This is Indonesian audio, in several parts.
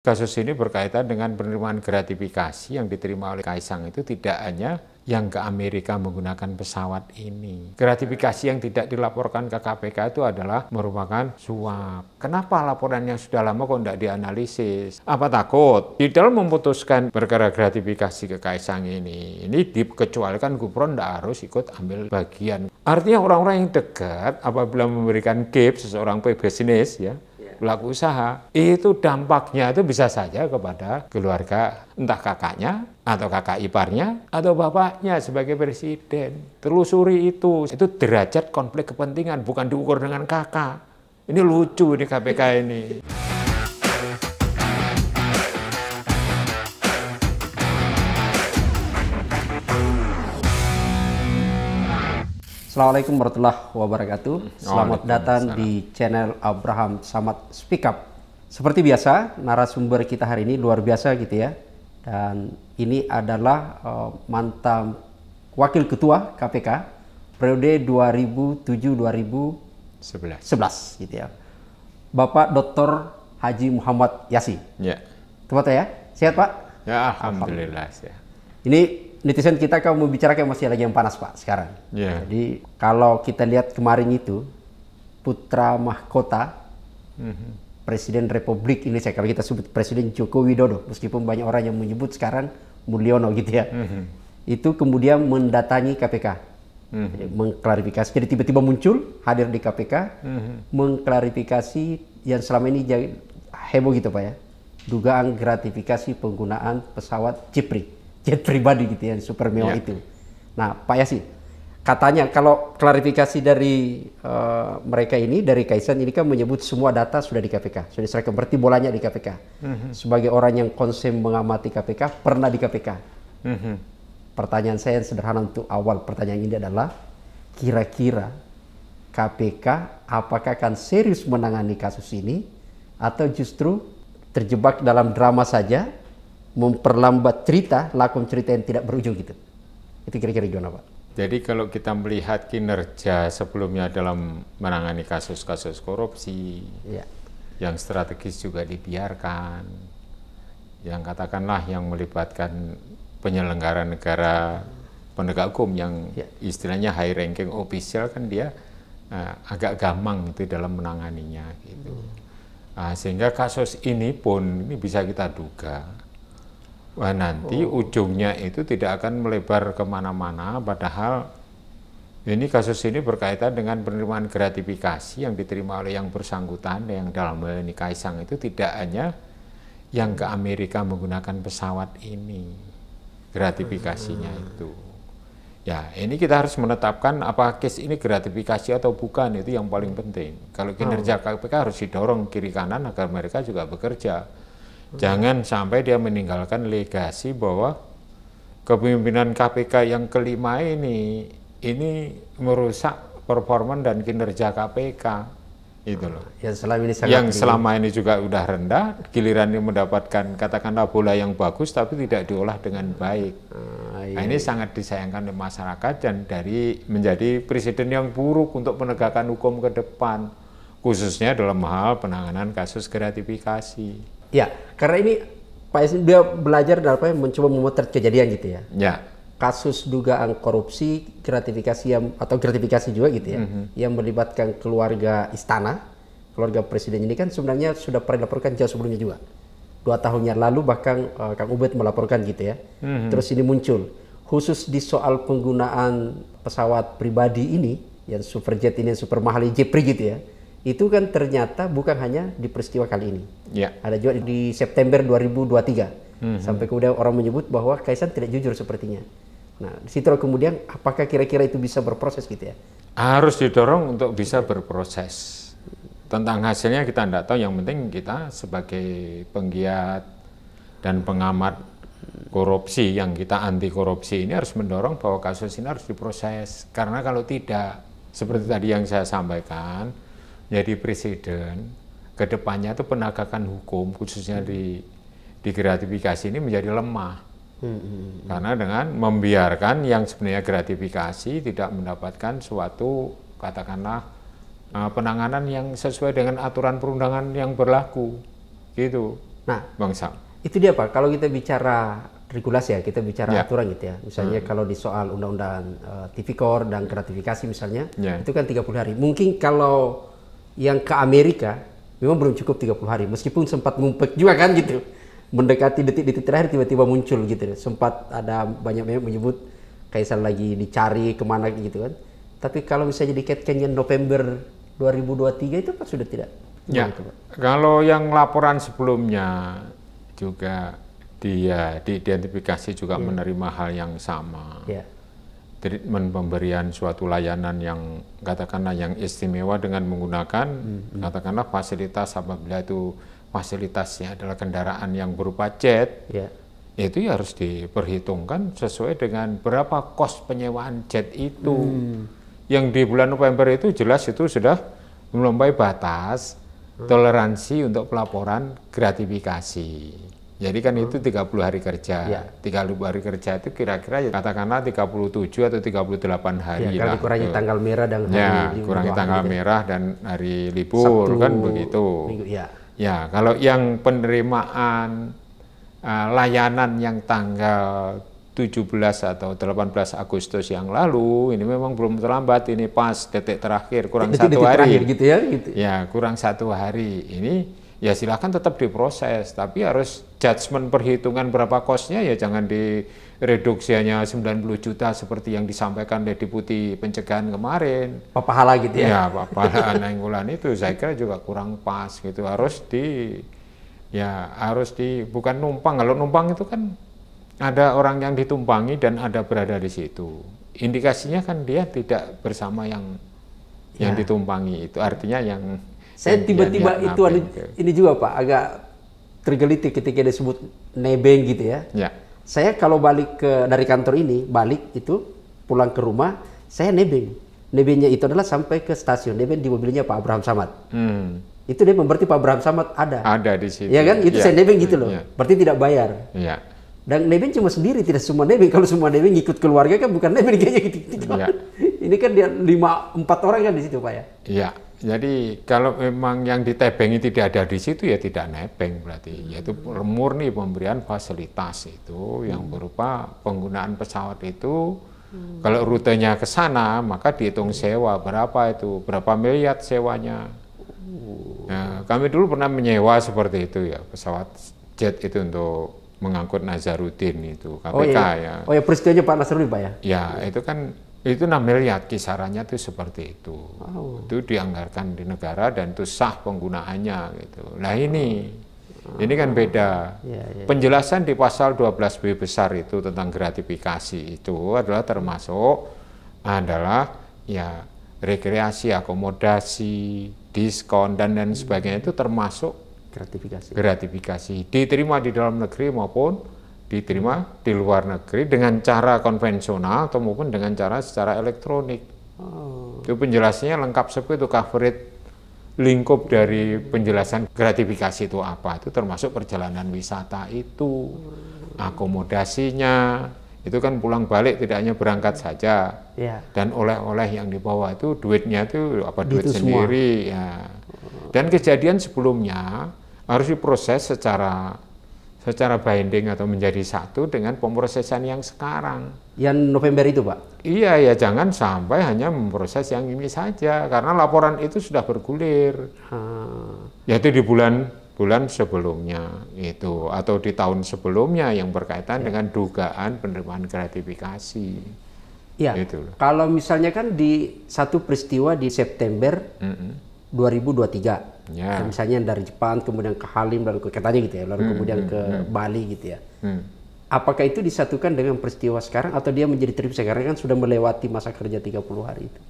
Kasus ini berkaitan dengan penerimaan gratifikasi yang diterima oleh Kaisang itu tidak hanya yang ke Amerika menggunakan pesawat ini. Gratifikasi yang tidak dilaporkan ke KPK itu adalah merupakan suap. Kenapa laporannya sudah lama kok tidak dianalisis? Apa takut? Di dalam memutuskan perkara gratifikasi ke Kaisang ini, ini dikecualikan Gupron tidak harus ikut ambil bagian. Artinya orang-orang yang dekat apabila memberikan gift seseorang pebisnis ya, pelaku usaha, itu dampaknya itu bisa saja kepada keluarga entah kakaknya atau kakak iparnya atau bapaknya sebagai presiden. Telusuri itu, itu derajat konflik kepentingan bukan diukur dengan kakak. Ini lucu di KPK ini. Assalamualaikum warahmatullahi wabarakatuh. Hmm. Selamat datang di channel Abraham Samad Speak Up. Seperti biasa, narasumber kita hari ini luar biasa gitu ya. Dan ini adalah uh, mantan Wakil Ketua KPK periode 2007-2011 gitu ya. Bapak Dr. Haji Muhammad Yasi. Ya. Tepat ya? Sehat Pak? Ya, Alhamdulillah. Alhamdulillah. Ini netizen kita kalau mau bicara kayak masih lagi yang panas pak sekarang. Yeah. Jadi kalau kita lihat kemarin itu putra mahkota mm-hmm. Presiden Republik ini saya kalau kita sebut Presiden Joko Widodo meskipun banyak orang yang menyebut sekarang Mulyono gitu ya. Mm-hmm. Itu kemudian mendatangi KPK. Mm-hmm. mengklarifikasi jadi tiba-tiba muncul hadir di KPK mm-hmm. mengklarifikasi yang selama ini jadi heboh gitu pak ya dugaan gratifikasi penggunaan pesawat Cipri jet pribadi gitu ya, super mewah yeah. itu. Nah, Pak Yasi, katanya kalau klarifikasi dari uh, mereka ini dari Kaisan ini kan menyebut semua data sudah di KPK sudah diserahkan berarti bolanya di KPK mm-hmm. sebagai orang yang konsen mengamati KPK pernah di KPK mm-hmm. pertanyaan saya yang sederhana untuk awal pertanyaan ini adalah kira-kira KPK apakah akan serius menangani kasus ini atau justru terjebak dalam drama saja memperlambat cerita, lakon cerita yang tidak berujung gitu. Itu kira-kira gimana Pak? Jadi kalau kita melihat kinerja sebelumnya dalam menangani kasus-kasus korupsi, ya. yang strategis juga dibiarkan, yang katakanlah yang melibatkan penyelenggara negara penegak hukum yang ya. istilahnya high ranking official kan dia uh, agak gamang itu dalam menanganinya gitu. Hmm. Uh, sehingga kasus ini pun ini bisa kita duga Wah, nanti oh. ujungnya itu tidak akan melebar kemana-mana, padahal ini kasus ini berkaitan dengan penerimaan gratifikasi yang diterima oleh yang bersangkutan, yang dalam ini Kaisang itu tidak hanya yang ke Amerika menggunakan pesawat ini, gratifikasinya hmm. itu. Ya, ini kita harus menetapkan apa case ini gratifikasi atau bukan itu yang paling penting. Kalau kinerja KPK oh. harus didorong kiri kanan agar mereka juga bekerja Jangan sampai dia meninggalkan legasi bahwa kepemimpinan KPK yang kelima ini ini merusak performa dan kinerja KPK. Itu loh. Yang selama ini yang selama ini juga sudah rendah, Giliran gilirannya mendapatkan katakanlah bola yang bagus tapi tidak diolah dengan baik. Ah, nah, iya, ini iya. sangat disayangkan oleh masyarakat dan dari menjadi presiden yang buruk untuk penegakan hukum ke depan khususnya dalam hal penanganan kasus gratifikasi. Ya, karena ini Pak Yasin dia belajar dan apa ya, mencoba memutar kejadian gitu ya. Ya. Kasus dugaan korupsi, gratifikasi yang atau gratifikasi juga gitu ya, mm -hmm. yang melibatkan keluarga istana, keluarga presiden ini kan sebenarnya sudah pernah dilaporkan jauh sebelumnya juga. Dua tahun yang lalu bahkan uh, Kang Ubed melaporkan gitu ya. Mm -hmm. Terus ini muncul khusus di soal penggunaan pesawat pribadi ini yang superjet ini yang super mahal Jepri gitu ya itu kan ternyata bukan hanya di peristiwa kali ini. Ya. Ada juga di September 2023. Hmm, hmm. Sampai kemudian orang menyebut bahwa Kaisang tidak jujur sepertinya. Nah, situ kemudian apakah kira-kira itu bisa berproses gitu ya? Harus didorong untuk bisa berproses. Tentang hasilnya kita tidak tahu, yang penting kita sebagai penggiat dan pengamat korupsi yang kita anti korupsi ini harus mendorong bahwa kasus ini harus diproses. Karena kalau tidak, seperti tadi yang saya sampaikan, jadi presiden kedepannya itu penegakan hukum khususnya di di gratifikasi ini menjadi lemah hmm, hmm, hmm, hmm. karena dengan membiarkan yang sebenarnya gratifikasi tidak mendapatkan suatu katakanlah eh, penanganan yang sesuai dengan aturan perundangan yang berlaku gitu nah bang Sam itu dia pak kalau kita bicara regulasi ya kita bicara ya. aturan gitu ya misalnya hmm. kalau di soal undang-undang uh, eh, tipikor dan gratifikasi misalnya ya. itu kan 30 hari mungkin kalau yang ke Amerika memang belum cukup 30 hari meskipun sempat ngumpet juga kan gitu mendekati detik-detik terakhir tiba-tiba muncul gitu sempat ada banyak yang menyebut Kaisar lagi dicari kemana gitu kan tapi kalau misalnya dikaitkan dengan November 2023 itu kan sudah tidak ya kalau yang laporan sebelumnya juga dia diidentifikasi juga yeah. menerima hal yang sama yeah treatment pemberian suatu layanan yang katakanlah yang istimewa dengan menggunakan hmm, hmm. katakanlah fasilitas apabila itu fasilitasnya adalah kendaraan yang berupa jet yeah. itu ya harus diperhitungkan sesuai dengan berapa kos penyewaan jet itu mm. yang di bulan November itu jelas itu sudah melampaui batas hmm. toleransi untuk pelaporan gratifikasi jadi kan hmm. itu 30 hari kerja. Ya. 30 hari kerja itu kira-kira ya katakanlah 37 atau 38 hari ya, kalau kurangi itu. tanggal merah dan ya, hari ya, libur. kurangi tanggal gitu. merah dan hari libur Sabtu, kan begitu. Minggu, ya. ya, kalau yang penerimaan uh, layanan yang tanggal 17 atau 18 Agustus yang lalu ini memang belum terlambat ini pas detik terakhir kurang detik, satu hari terakhir gitu ya gitu. ya kurang satu hari ini ya silahkan tetap diproses, tapi harus judgement perhitungan berapa kosnya ya jangan di reduksi hanya 90 juta seperti yang disampaikan oleh Deputi Pencegahan kemarin. Pahala gitu ya? Ya, pahala nenggulan itu saya kira juga kurang pas gitu, harus di ya harus di bukan numpang, kalau numpang itu kan ada orang yang ditumpangi dan ada berada di situ. Indikasinya kan dia tidak bersama yang yang ya. ditumpangi itu artinya yang saya iya, tiba-tiba iya, itu iya. ada, ini juga Pak agak tergelitik ketika dia sebut nebeng gitu ya. ya. Saya kalau balik ke dari kantor ini balik itu pulang ke rumah saya nebeng. Nebengnya itu adalah sampai ke stasiun nebeng di mobilnya Pak Abraham Samad. Hmm. Itu dia berarti Pak Abraham Samad ada. Ada di sini. Ya kan? Itu ya. saya nebeng gitu loh. Ya. Berarti tidak bayar. Ya. Dan nebeng cuma sendiri, tidak semua nebeng. Kalau semua nebeng ngikut keluarga kan bukan nebeng kayaknya gitu. -gitu. Ya. Ini kan dia lima empat orang kan di situ pak ya. Iya. Jadi kalau memang yang ditebengi tidak ada di situ ya tidak nebeng berarti hmm. yaitu murni pemberian fasilitas itu yang hmm. berupa penggunaan pesawat itu hmm. kalau rutenya ke sana maka dihitung hmm. sewa berapa itu berapa miliar sewanya. hmm. Nah, kami dulu pernah menyewa seperti itu ya pesawat jet itu untuk mengangkut Nazarudin itu KPK oh, iya. ya. Oh ya peristiwanya Pak Nazarudin Pak ya. Ya itu kan itu 6 miliar kisarannya itu seperti itu. Oh. Itu dianggarkan di negara dan itu sah penggunaannya gitu. Nah ini oh. ini kan beda. Yeah, yeah. Iya. Penjelasan di pasal 12B besar itu tentang gratifikasi itu adalah termasuk adalah ya rekreasi, akomodasi, diskon dan dan hmm. sebagainya itu termasuk gratifikasi. Gratifikasi diterima di dalam negeri maupun diterima di luar negeri dengan cara konvensional atau maupun dengan cara secara elektronik. Oh. Itu penjelasannya lengkap seperti itu coverage lingkup dari penjelasan gratifikasi itu apa itu termasuk perjalanan wisata itu hmm. akomodasinya itu kan pulang balik tidak hanya berangkat saja ya. dan oleh-oleh yang dibawa itu duitnya itu apa duit itu sendiri semua. ya dan kejadian sebelumnya harus diproses secara secara binding atau menjadi satu dengan pemrosesan yang sekarang. Yang November itu, Pak? Iya, ya jangan sampai hanya memproses yang ini saja karena laporan itu sudah bergulir. Hmm. Yaitu di bulan bulan sebelumnya itu atau di tahun sebelumnya yang berkaitan ya. dengan dugaan penerimaan gratifikasi. Iya. Gitu Kalau misalnya kan di satu peristiwa di September mm -hmm. 2023 Nah, Misalnya dari Jepang kemudian ke Halim lalu ke katanya gitu ya, lalu hmm, kemudian hmm, ke hmm, hmm. Bali gitu ya. Hmm. Apakah itu disatukan dengan peristiwa sekarang atau dia menjadi trip sekarang kan sudah melewati masa kerja 30 hari itu?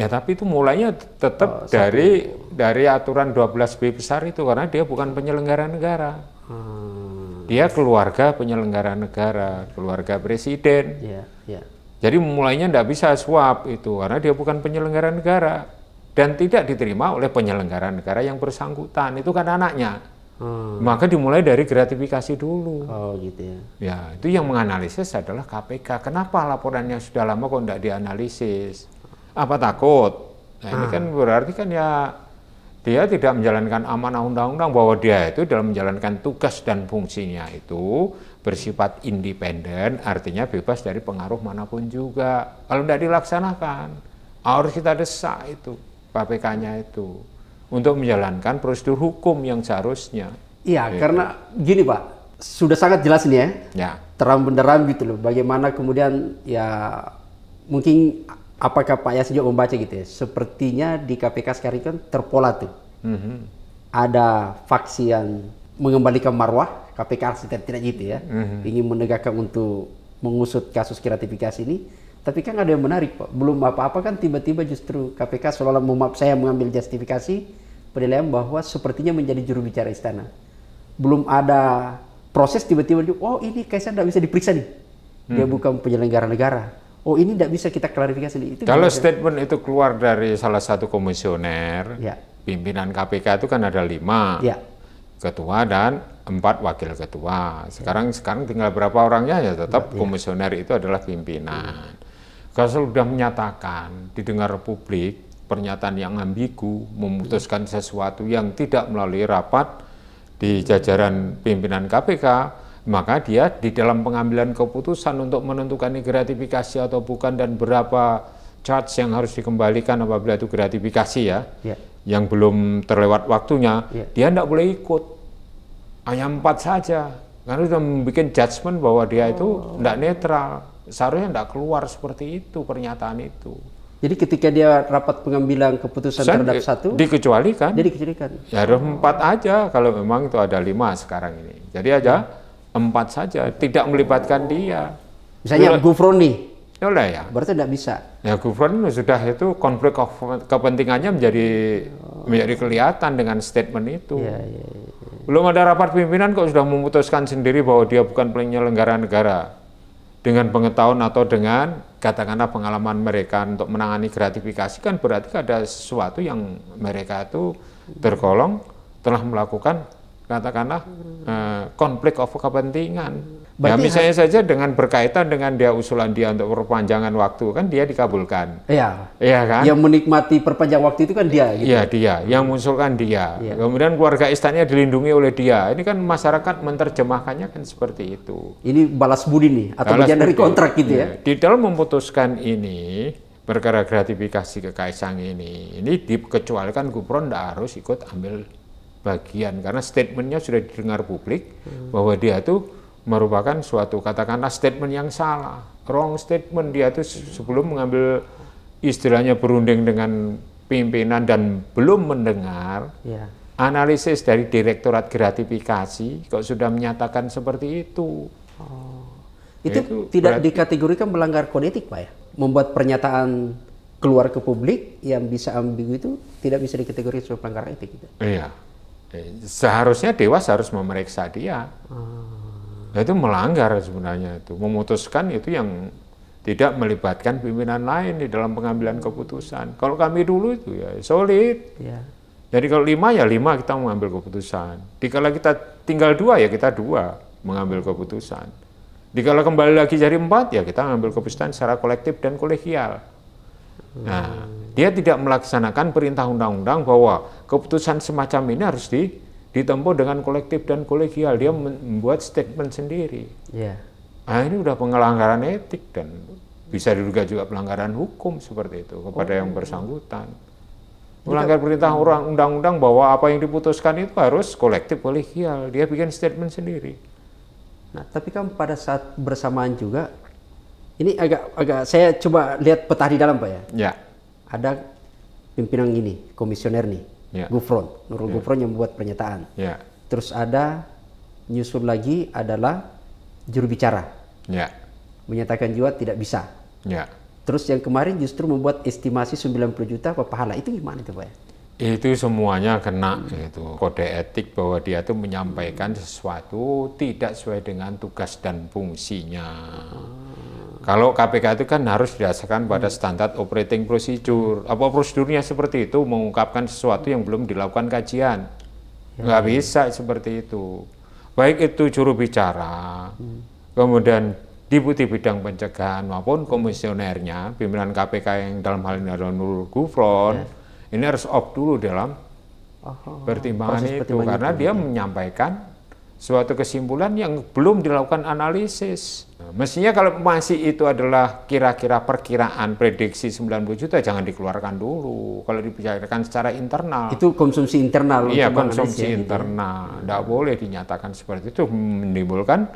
Ya, tapi itu mulainya tetap oh, dari satu. dari aturan 12B besar itu karena dia bukan penyelenggara negara. Hmm. Dia keluarga penyelenggara negara, keluarga presiden. Yeah, yeah. Jadi mulainya tidak bisa swap itu karena dia bukan penyelenggara negara dan tidak diterima oleh penyelenggara negara yang bersangkutan itu kan anaknya hmm. maka dimulai dari gratifikasi dulu oh gitu ya ya itu yang menganalisis adalah KPK kenapa laporannya sudah lama kok tidak dianalisis apa takut nah ini kan hmm. kan berarti kan ya dia tidak menjalankan amanah undang-undang bahwa dia itu dalam menjalankan tugas dan fungsinya itu bersifat independen, artinya bebas dari pengaruh manapun juga. Kalau tidak dilaksanakan, harus kita desak itu. KPK-nya itu untuk menjalankan prosedur hukum yang seharusnya. Iya, gitu. karena gini Pak, sudah sangat jelas ini ya, ya. terang benderang gitu loh. Bagaimana kemudian ya mungkin apakah Pak Yasin juga membaca gitu ya? Sepertinya di KPK sekarang kan terpola tuh. Mm -hmm. Ada faksi yang mengembalikan marwah, KPK tidak tidak gitu ya, mm -hmm. ingin menegakkan untuk mengusut kasus gratifikasi ini tapi kan ada yang menarik, Pak. Belum apa-apa kan tiba-tiba justru KPK seolah olah memap saya mengambil justifikasi penilaian bahwa sepertinya menjadi juru bicara istana. Belum ada proses tiba-tiba oh ini Kaisar tidak bisa diperiksa nih. Dia hmm. bukan penyelenggara negara. Oh ini tidak bisa kita klarifikasi nih. Itu Kalau statement itu keluar dari salah satu komisioner, ya. pimpinan KPK itu kan ada lima, ya. ketua dan empat wakil ketua. Ya. Sekarang ya. sekarang tinggal berapa orangnya ya tetap ya. komisioner itu adalah pimpinan. Ya Kasel sudah menyatakan didengar publik pernyataan yang ambigu, memutuskan sesuatu yang tidak melalui rapat di jajaran pimpinan KPK, maka dia di dalam pengambilan keputusan untuk menentukan ini gratifikasi atau bukan dan berapa charge yang harus dikembalikan apabila itu gratifikasi ya, ya. yang belum terlewat waktunya, ya. dia tidak boleh ikut. Hanya empat saja, karena sudah membuat judgement bahwa dia itu oh. tidak oh. netral seharusnya tidak keluar seperti itu pernyataan itu. Jadi ketika dia rapat pengambilan keputusan Sen, terhadap satu, dikecualikan. Jadi dikecualikan. Ya harus empat aja kalau memang itu ada lima sekarang ini. Jadi aja hmm. empat saja, tidak melibatkan dia. Misalnya Gufroni. Oleh ya, ya. Berarti tidak bisa. Ya Gufroni sudah itu konflik kepentingannya menjadi oh. menjadi kelihatan dengan statement itu. Ya, ya, ya. Belum ada rapat pimpinan kok sudah memutuskan sendiri bahwa dia bukan penyelenggara negara dengan pengetahuan atau dengan katakanlah pengalaman mereka untuk menangani gratifikasi kan berarti ada sesuatu yang mereka itu tergolong telah melakukan katakanlah eh, konflik of kepentingan Ya, Berarti ya misalnya saja dengan berkaitan dengan dia usulan dia untuk perpanjangan waktu kan dia dikabulkan. Iya. Iya kan? Yang menikmati perpanjang waktu itu kan dia. Gitu. Iya gitu. dia, yang mengusulkan dia. Ya. Kemudian keluarga istannya dilindungi oleh dia. Ini kan masyarakat menerjemahkannya kan seperti itu. Ini balas budi nih atau balas bagian dari kontrak gitu ya. ya. Di dalam memutuskan ini perkara gratifikasi ke kaisang ini, ini dikecualikan gubernur tidak harus ikut ambil bagian karena statementnya sudah didengar publik hmm. bahwa dia tuh merupakan suatu katakanlah statement yang salah, wrong statement dia itu sebelum mengambil istilahnya berunding dengan pimpinan dan belum mendengar ya. analisis dari direktorat gratifikasi kok sudah menyatakan seperti itu. Oh. Itu, itu tidak berarti, dikategorikan melanggar kode etik, Pak ya? Membuat pernyataan keluar ke publik yang bisa ambigu itu tidak bisa dikategorikan sebagai pelanggaran etik. Gitu. Iya. Eh, seharusnya dewas harus memeriksa dia. Oh. Nah, itu melanggar sebenarnya itu. Memutuskan itu yang tidak melibatkan pimpinan lain di dalam pengambilan keputusan. Kalau kami dulu itu ya solid. Ya. Jadi kalau lima ya lima kita mengambil keputusan. Dikala kita tinggal dua ya kita dua mengambil keputusan. Dikala kembali lagi jadi empat ya kita mengambil keputusan secara kolektif dan kolegial. Nah, hmm. dia tidak melaksanakan perintah undang-undang bahwa keputusan semacam ini harus di ditempuh dengan kolektif dan kolegial dia membuat statement sendiri yeah. Iya. ah ini udah pengelanggaran etik dan bisa diduga juga pelanggaran hukum seperti itu kepada oh, yang bersangkutan melanggar perintah hmm. orang undang-undang bahwa apa yang diputuskan itu harus kolektif kolegial dia bikin statement sendiri nah tapi kan pada saat bersamaan juga ini agak agak saya coba lihat peta di dalam pak ya ya ada pimpinan gini komisioner nih yeah. Gufron, Nurul yeah. Gufron yang membuat pernyataan. Yeah. Terus ada nyusul lagi adalah juru bicara. Yeah. Menyatakan juga tidak bisa. Yeah. Terus yang kemarin justru membuat estimasi 90 juta apa pahala. Itu gimana itu Pak? Ya? Itu semuanya kena hmm. itu kode etik bahwa dia itu menyampaikan sesuatu tidak sesuai dengan tugas dan fungsinya. Hmm kalau KPK itu kan harus didasarkan pada hmm. standar operating procedure. Hmm. Apa prosedurnya seperti itu mengungkapkan sesuatu yang belum dilakukan kajian? Hmm. Nggak bisa seperti itu. Baik itu juru bicara, kemudian diputi bidang pencegahan maupun komisionernya, pimpinan KPK yang dalam hal ini adalah Nurul Gufron, ya. ini harus off dulu dalam oh, oh, oh. pertimbangan, itu, karena dia ya. menyampaikan suatu kesimpulan yang belum dilakukan analisis. Nah, mestinya kalau masih itu adalah kira-kira perkiraan prediksi 90 juta jangan dikeluarkan dulu. Kalau dibicarakan secara internal. Itu konsumsi internal. Iya konsumsi ya, gitu ya, internal. Tidak gitu. boleh dinyatakan seperti itu menimbulkan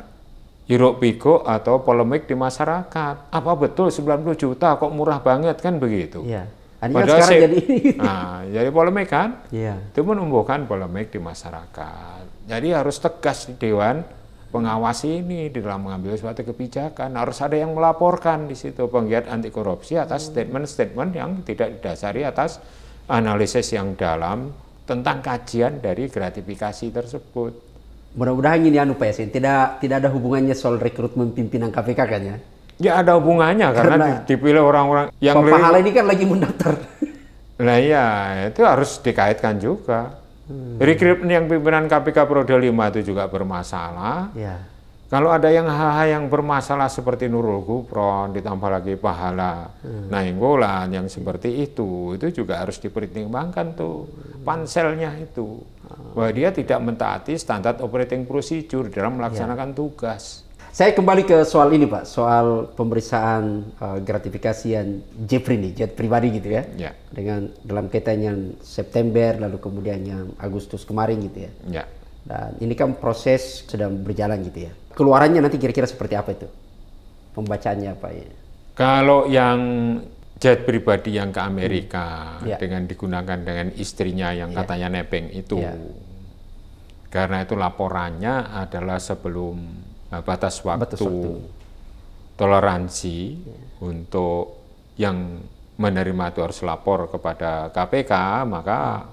hiruk atau polemik di masyarakat. Apa betul 90 juta kok murah banget kan begitu? Iya. Kan Padahal sekarang se jadi nah, jadi polemik kan? Iya. Itu menumbuhkan polemik di masyarakat. Jadi harus tegas di Dewan pengawas ini di dalam mengambil suatu kebijakan harus ada yang melaporkan di situ penggiat anti korupsi atas statement-statement yang tidak didasari atas analisis yang dalam tentang kajian dari gratifikasi tersebut. Mudah-mudahan ini anu ya, tidak tidak ada hubungannya soal rekrutmen pimpinan KPK kan ya? Ya ada hubungannya karena, karena dipilih orang-orang yang Pak ini kan lagi mendaftar. Nah iya, itu harus dikaitkan juga. Hmm. Rekrutmen yang pimpinan KPK periode 5 itu juga bermasalah. Ya. Kalau ada yang hal-hal yang bermasalah seperti Nurul Gupron, ditambah lagi pahala hmm. Nainggolan yang seperti itu, itu juga harus dipertimbangkan tuh hmm. panselnya itu. Ah. Bahwa dia tidak mentaati standar operating procedure dalam melaksanakan ya. tugas. Saya kembali ke soal ini Pak, soal pemeriksaan uh, eh, yang Jeffrey ini, jet pribadi gitu ya. ya. Dengan dalam kaitannya September lalu kemudian yang Agustus kemarin gitu ya. ya. Dan ini kan proses sedang berjalan gitu ya. Keluarannya nanti kira-kira seperti apa itu? Pembacaannya apa ya? Kalau yang jet pribadi yang ke Amerika hmm. ya. dengan digunakan dengan istrinya yang ya. katanya nepeng itu. Ya. Karena itu laporannya adalah sebelum Nah, batas waktu, batas waktu. toleransi ya. untuk yang menerima itu harus lapor kepada KPK, maka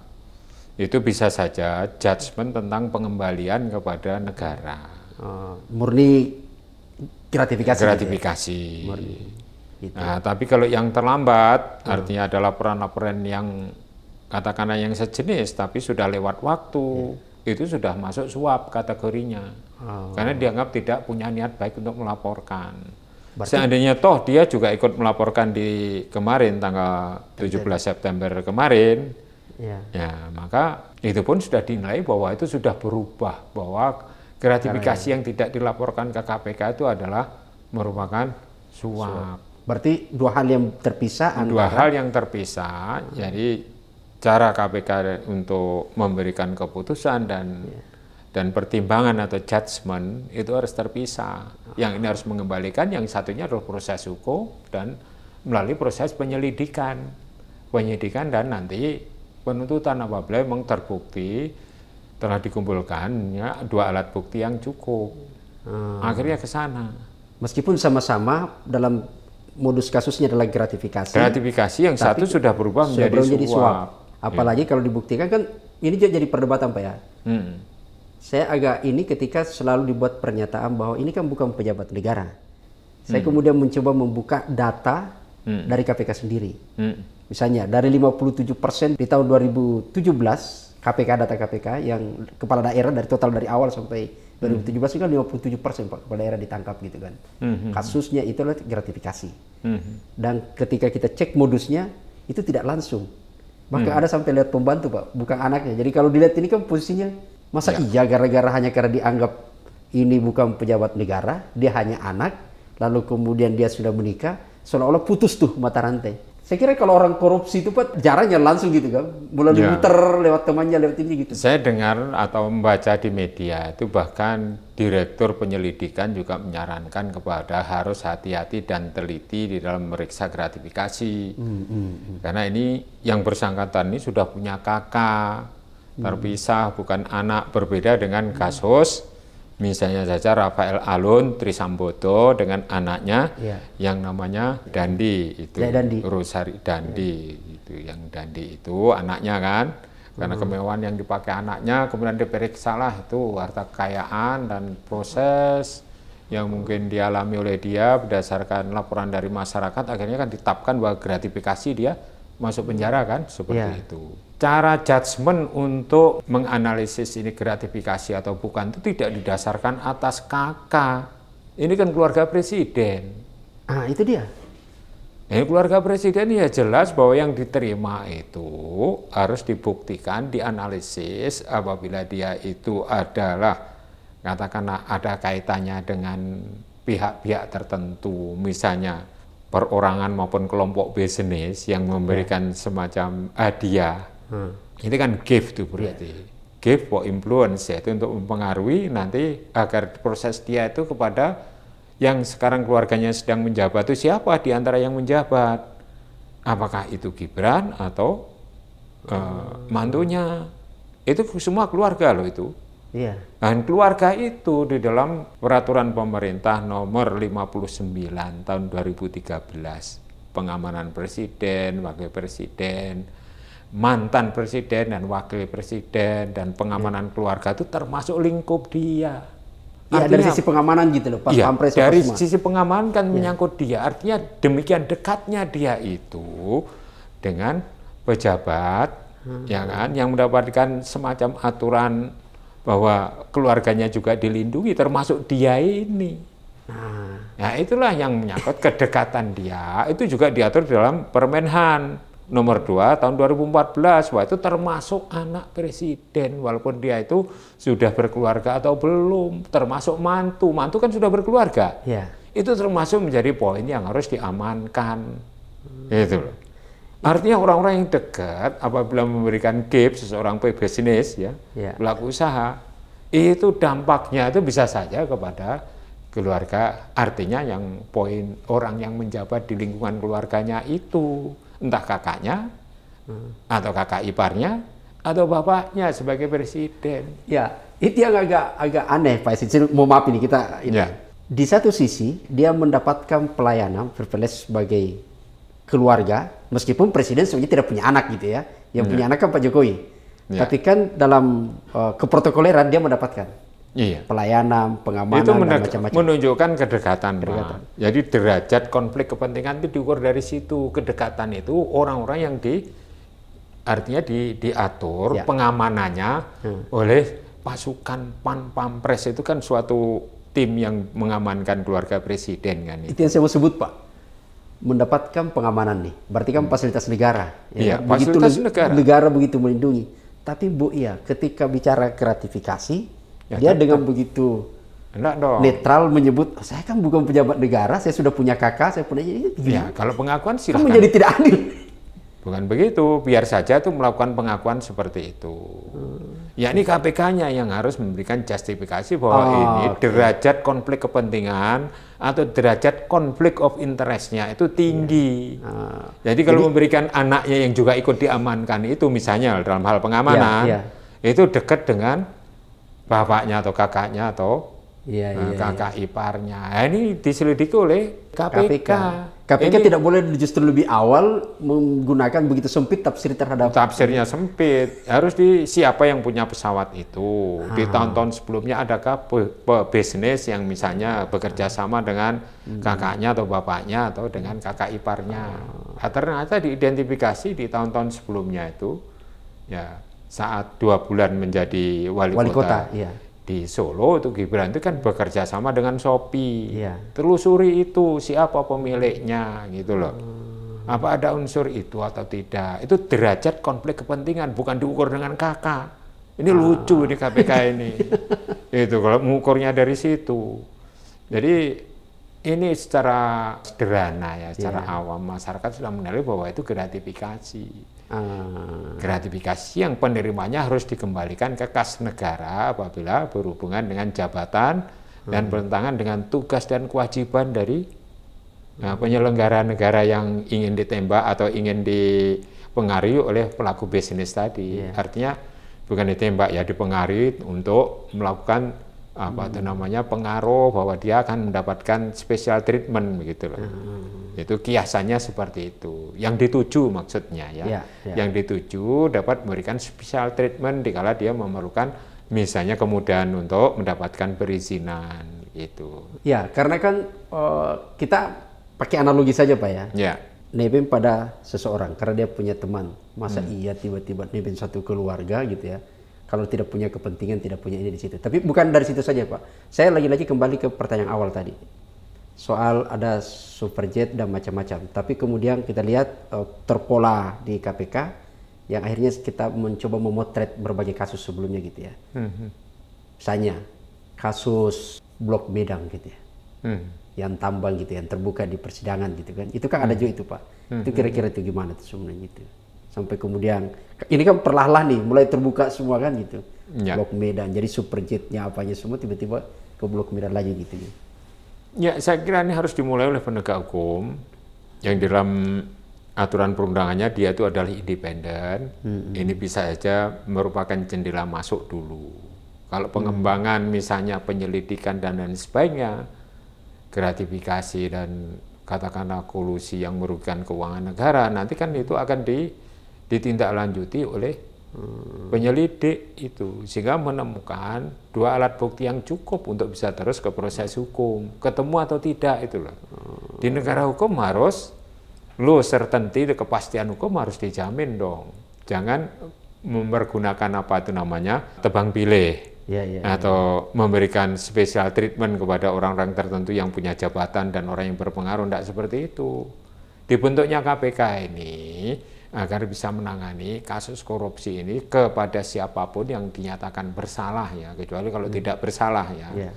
hmm. itu bisa saja judgement tentang pengembalian kepada negara. Uh, murni gratifikasi. Gitu ya? Gratifikasi. Gitu Nah, tapi kalau yang terlambat, hmm. artinya ada laporan-laporan yang katakanlah yang sejenis, tapi sudah lewat waktu, ya. itu sudah masuk suap kategorinya. Oh. Karena dianggap tidak punya niat baik untuk melaporkan. Berarti... Seandainya toh dia juga ikut melaporkan di kemarin tanggal 17 September kemarin, ya, ya maka itu pun sudah dinilai bahwa itu sudah berubah bahwa gratifikasi yang tidak dilaporkan ke KPK itu adalah merupakan suap. Berarti dua hal yang terpisah antara... Dua hal yang terpisah. Jadi cara KPK untuk memberikan keputusan dan ya dan pertimbangan atau judgement itu harus terpisah. Yang ini harus mengembalikan, yang satunya adalah proses hukum dan melalui proses penyelidikan. penyelidikan dan nanti penuntutan apabila memang terbukti telah dikumpulkan ya, dua alat bukti yang cukup. Hmm. Akhirnya ke sana. Meskipun sama-sama dalam modus kasusnya adalah gratifikasi. Gratifikasi yang satu sudah berubah menjadi, sudah menjadi suap. suap. Apalagi ya. kalau dibuktikan kan ini jadi perdebatan Pak ya. Hmm saya agak ini ketika selalu dibuat pernyataan bahwa ini kan bukan pejabat negara. Saya hmm. kemudian mencoba membuka data hmm. dari KPK sendiri. Hmm. Misalnya dari 57% di tahun 2017 KPK data KPK yang kepala daerah dari total dari awal sampai 2017 hmm. itu kan 57 persen pak kepala daerah ditangkap gitu kan hmm. hmm, hmm. kasusnya itu adalah gratifikasi hmm. dan ketika kita cek modusnya itu tidak langsung bahkan hmm. ada sampai lihat pembantu pak bukan anaknya jadi kalau dilihat ini kan posisinya Masa ya. iya gara-gara hanya karena dianggap ini bukan pejabat negara, dia hanya anak, lalu kemudian dia sudah menikah, seolah-olah putus tuh mata rantai. Saya kira kalau orang korupsi itu Pak jarangnya langsung gitu kan, mulai ya. muter lewat temannya lewat ini gitu. Saya dengar atau membaca di media itu bahkan direktur penyelidikan juga menyarankan kepada harus hati-hati dan teliti di dalam meriksa gratifikasi. Hmm, hmm, hmm. Karena ini yang bersangkutan ini sudah punya kakak, terpisah hmm. bukan anak berbeda dengan hmm. kasus misalnya saja Rafael Alun Trisamboto dengan anaknya ya. yang namanya ya. Dandi itu ya, Dandi. Rosari Dandi ya. itu yang Dandi itu anaknya kan karena hmm. kemewahan yang dipakai anaknya kemudian diperiksa lah itu harta kekayaan dan proses yang mungkin dialami oleh dia berdasarkan laporan dari masyarakat akhirnya kan ditetapkan bahwa gratifikasi dia masuk penjara kan seperti ya. itu cara judgement untuk menganalisis ini gratifikasi atau bukan itu tidak didasarkan atas kakak. Ini kan keluarga presiden. Ah, itu dia. ini keluarga presiden ya jelas bahwa yang diterima itu harus dibuktikan, dianalisis apabila dia itu adalah katakanlah ada kaitannya dengan pihak-pihak tertentu, misalnya perorangan maupun kelompok bisnis yang memberikan ya. semacam hadiah Hmm. Itu kan gift tuh berarti. Iya, yeah. Give for influence yaitu untuk mempengaruhi nanti agar proses dia itu kepada yang sekarang keluarganya sedang menjabat itu siapa di antara yang menjabat? Apakah itu Gibran atau uh, mantunya? Itu semua keluarga loh itu. Yeah. Dan keluarga itu di dalam peraturan pemerintah nomor 59 tahun 2013 pengamanan presiden, wakil presiden, mantan presiden dan wakil presiden dan pengamanan hmm. keluarga itu termasuk lingkup dia. Ya, dari sisi pengamanan gitu loh, Pak ya, Pampres. Dari semua. sisi pengamanan kan ya. menyangkut dia. Artinya demikian dekatnya dia itu dengan pejabat, hmm. ya kan, yang mendapatkan semacam aturan bahwa keluarganya juga dilindungi, termasuk dia ini. Nah, nah itulah yang menyangkut kedekatan dia. Itu juga diatur dalam Permenhan nomor dua tahun 2014. Wah, itu termasuk anak presiden walaupun dia itu sudah berkeluarga atau belum, termasuk mantu. Mantu kan sudah berkeluarga. Ya. Itu termasuk menjadi poin yang harus diamankan. Hmm. Itu Artinya orang-orang yang dekat apabila memberikan gift seseorang pebisnis ya, ya, pelaku usaha, itu dampaknya itu bisa saja kepada keluarga. Artinya yang poin orang yang menjabat di lingkungan keluarganya itu entah kakaknya hmm. atau kakak iparnya atau bapaknya sebagai presiden. Ya, itu yang agak agak aneh Pak Sisil. Mau maaf ini kita ini. Ya. Di satu sisi dia mendapatkan pelayanan privilege sebagai keluarga, meskipun presiden sebenarnya tidak punya anak gitu ya. Yang ya. punya anak kan Pak Jokowi. Ya. Tapi kan dalam uh, keprotokoleran dia mendapatkan. Iya. Pelayanan, pengamanan, itu dan macam-macam. menunjukkan kedekatan. kedekatan. Jadi derajat konflik kepentingan itu diukur dari situ. Kedekatan itu orang-orang yang di artinya di, diatur ya. pengamanannya hmm. oleh pasukan pan pampres itu kan suatu tim yang mengamankan keluarga presiden kan. Itu, itu yang saya mau sebut pak mendapatkan pengamanan nih. Berarti kan hmm. fasilitas negara. Ya, ya begitu fasilitas negara. Negara begitu melindungi. Tapi Bu, ya ketika bicara gratifikasi, Ya, dia kan, dengan kan. begitu Enggak dong. Netral menyebut saya kan bukan pejabat negara, saya sudah punya kakak, saya punya ya, ini. Gitu. Ya, kalau pengakuan sih, Kan menjadi tidak adil. Bukan begitu, biar saja tuh melakukan pengakuan seperti itu. Hmm. Ya ini KPK-nya yang harus memberikan justifikasi bahwa oh, ini okay. derajat konflik kepentingan atau derajat konflik of interest-nya itu tinggi. Yeah. ah. Jadi kalau jadi, memberikan anaknya yang juga ikut diamankan itu misalnya dalam hal pengamanan yeah, yeah. itu dekat dengan bapaknya atau kakaknya atau Iya, eh, iya, kakak iya. iparnya. Nah, ini diselidiki oleh KPK. KPK, KPK ini, tidak boleh justru lebih awal menggunakan begitu sempit tafsir terhadap tafsirnya sempit. Harus di siapa yang punya pesawat itu. Ah. Di sebelumnya adakah pe, pe, bisnis yang misalnya bekerja ah. sama dengan hmm. kakaknya atau bapaknya atau dengan kakak iparnya. Ah. Nah, ternyata diidentifikasi di tahun-tahun sebelumnya itu ya saat dua bulan menjadi wali, wali kota, kota iya. di Solo itu Gibran itu kan bekerja sama dengan Shopee. Iya. Telusuri itu siapa pemiliknya gitu loh. Hmm. Apa ada unsur itu atau tidak? Itu derajat konflik kepentingan bukan diukur dengan kakak. Ini ah. lucu di KPK ini. itu kalau mengukurnya dari situ. Jadi ini secara sederhana ya, secara yeah. awam masyarakat sudah menilai bahwa itu gratifikasi gratifikasi yang penerimanya harus dikembalikan ke kas negara apabila berhubungan dengan jabatan dan hmm. bertentangan dengan tugas dan kewajiban dari nah, penyelenggara negara yang ingin ditembak atau ingin dipengaruhi oleh pelaku bisnis tadi. Yeah. Artinya bukan ditembak ya dipengaruhi untuk melakukan apa itu namanya pengaruh bahwa dia akan mendapatkan special treatment begitu loh. Hmm. Itu kiasannya seperti itu. Yang dituju maksudnya ya. Yeah, yeah. Yang dituju dapat memberikan special treatment dikala dia memerlukan misalnya kemudahan untuk mendapatkan perizinan itu Ya, karena kan uh, kita pakai analogi saja Pak ya. Ya. Nebeng pada seseorang karena dia punya teman. Masa hmm. iya tiba-tiba nebeng satu keluarga gitu ya kalau tidak punya kepentingan, tidak punya ini di situ. Tapi bukan dari situ saja, Pak. Saya lagi-lagi kembali ke pertanyaan awal tadi. Soal ada superjet dan macam-macam. Tapi kemudian kita lihat uh, terpola di KPK yang akhirnya kita mencoba memotret berbagai kasus sebelumnya gitu ya. Hmm. Misalnya kasus Blok Medang gitu ya. Hmm. Yang tambang gitu, yang terbuka di persidangan gitu kan. Itu kan ada hmm. juga itu, Pak. Itu hmm. kira-kira itu gimana itu sebenarnya gitu sampai kemudian ini kan perlahan nih mulai terbuka semua kan gitu ya. blok Medan jadi superjetnya apanya semua tiba-tiba ke blok Medan lagi gitu ya, ya saya kira ini harus dimulai oleh penegak hukum yang dalam aturan perundangannya dia itu adalah independen hmm. ini bisa saja merupakan jendela masuk dulu kalau mm. pengembangan hmm. misalnya penyelidikan dan lain sebagainya gratifikasi dan katakanlah kolusi yang merugikan keuangan negara nanti kan itu akan di ditindaklanjuti oleh hmm, penyelidik itu sehingga menemukan dua alat bukti yang cukup untuk bisa terus ke proses hukum ketemu atau tidak itu loh di oh. negara hukum harus lo certainty kepastian hukum harus dijamin dong jangan mempergunakan apa itu namanya tebang pilih ya, ya, atau ya. memberikan spesial treatment kepada orang-orang tertentu yang punya jabatan dan orang yang berpengaruh tidak seperti itu dibentuknya KPK ini agar bisa menangani kasus korupsi ini kepada siapapun yang dinyatakan bersalah ya kecuali kalau hmm. tidak bersalah ya yeah.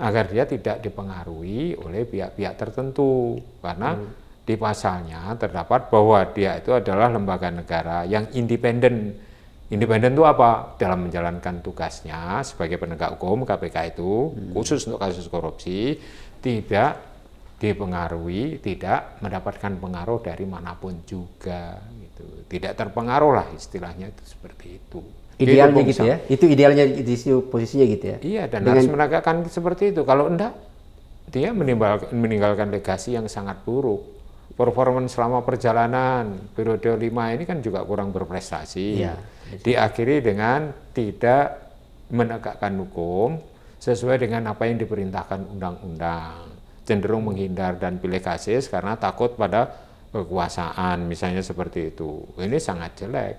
agar dia tidak dipengaruhi oleh pihak-pihak tertentu karena hmm. di pasalnya terdapat bahwa dia itu adalah lembaga negara yang independen Independen itu apa? Dalam menjalankan tugasnya sebagai penegak hukum KPK itu hmm. khusus untuk kasus korupsi tidak dipengaruhi, tidak mendapatkan pengaruh dari manapun juga gitu. Tidak terpengaruh lah istilahnya itu seperti itu. Idealnya gitu, ya? Itu idealnya di posisinya gitu ya? Iya, dan Dengan... harus menegakkan seperti itu. Kalau enggak, dia meninggalkan, meninggalkan legasi yang sangat buruk. Performan selama perjalanan periode 5 ini kan juga kurang berprestasi. Ya, Diakhiri dengan tidak menegakkan hukum sesuai dengan apa yang diperintahkan undang-undang. Cenderung menghindar dan pilih kasus karena takut pada kekuasaan misalnya seperti itu ini sangat jelek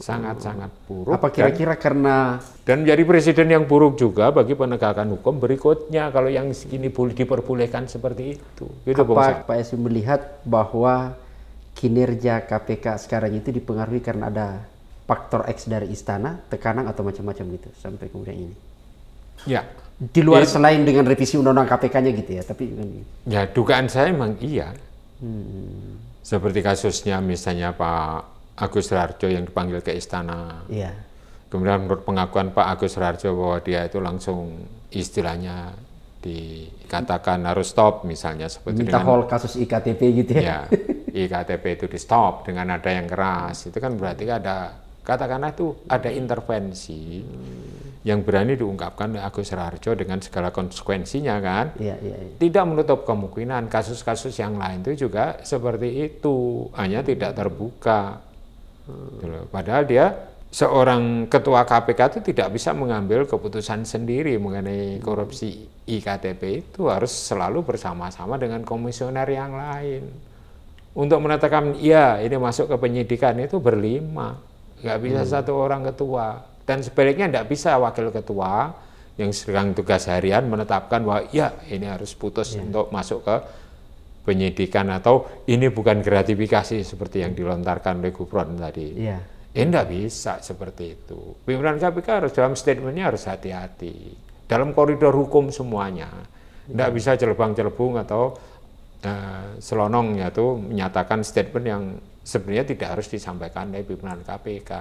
sangat-sangat buruk apa kira-kira karena dan menjadi presiden yang buruk juga bagi penegakan hukum berikutnya kalau yang ini boleh diperbolehkan seperti itu gitu apa Pak Esi melihat bahwa kinerja KPK sekarang itu dipengaruhi karena ada faktor X dari istana tekanan atau macam-macam gitu sampai kemudian ini ya di luar ya. selain dengan revisi undang-undang KPK-nya gitu ya tapi ya dugaan saya memang iya hmm. seperti kasusnya misalnya Pak Agus Rarjo yang dipanggil ke istana Iya. kemudian menurut pengakuan Pak Agus Rarjo bahwa dia itu langsung istilahnya dikatakan harus stop misalnya seperti minta dengan, kasus IKTP gitu ya. ya IKTP itu di stop dengan ada yang keras itu kan berarti ada katakanlah itu ada intervensi hmm yang berani diungkapkan oleh Agus Raharjo dengan segala konsekuensinya kan ya, ya, ya. tidak menutup kemungkinan kasus-kasus yang lain itu juga seperti itu hanya tidak terbuka hmm. padahal dia seorang ketua KPK itu tidak bisa mengambil keputusan sendiri mengenai korupsi IKTP itu harus selalu bersama-sama dengan komisioner yang lain untuk menetapkan iya ini masuk ke penyidikan itu berlima nggak bisa hmm. satu orang ketua dan sebaliknya tidak bisa wakil ketua yang sedang tugas harian menetapkan bahwa ya ini harus putus ya. untuk masuk ke penyidikan atau ini bukan gratifikasi seperti yang dilontarkan oleh Gubron tadi. Iya. Ya. Ini tidak bisa seperti itu. Pimpinan KPK harus dalam statementnya harus hati-hati. Dalam koridor hukum semuanya. Tidak iya. ya. bisa celebang-celebung atau uh, eh, selonong yaitu menyatakan statement yang sebenarnya tidak harus disampaikan oleh pimpinan KPK.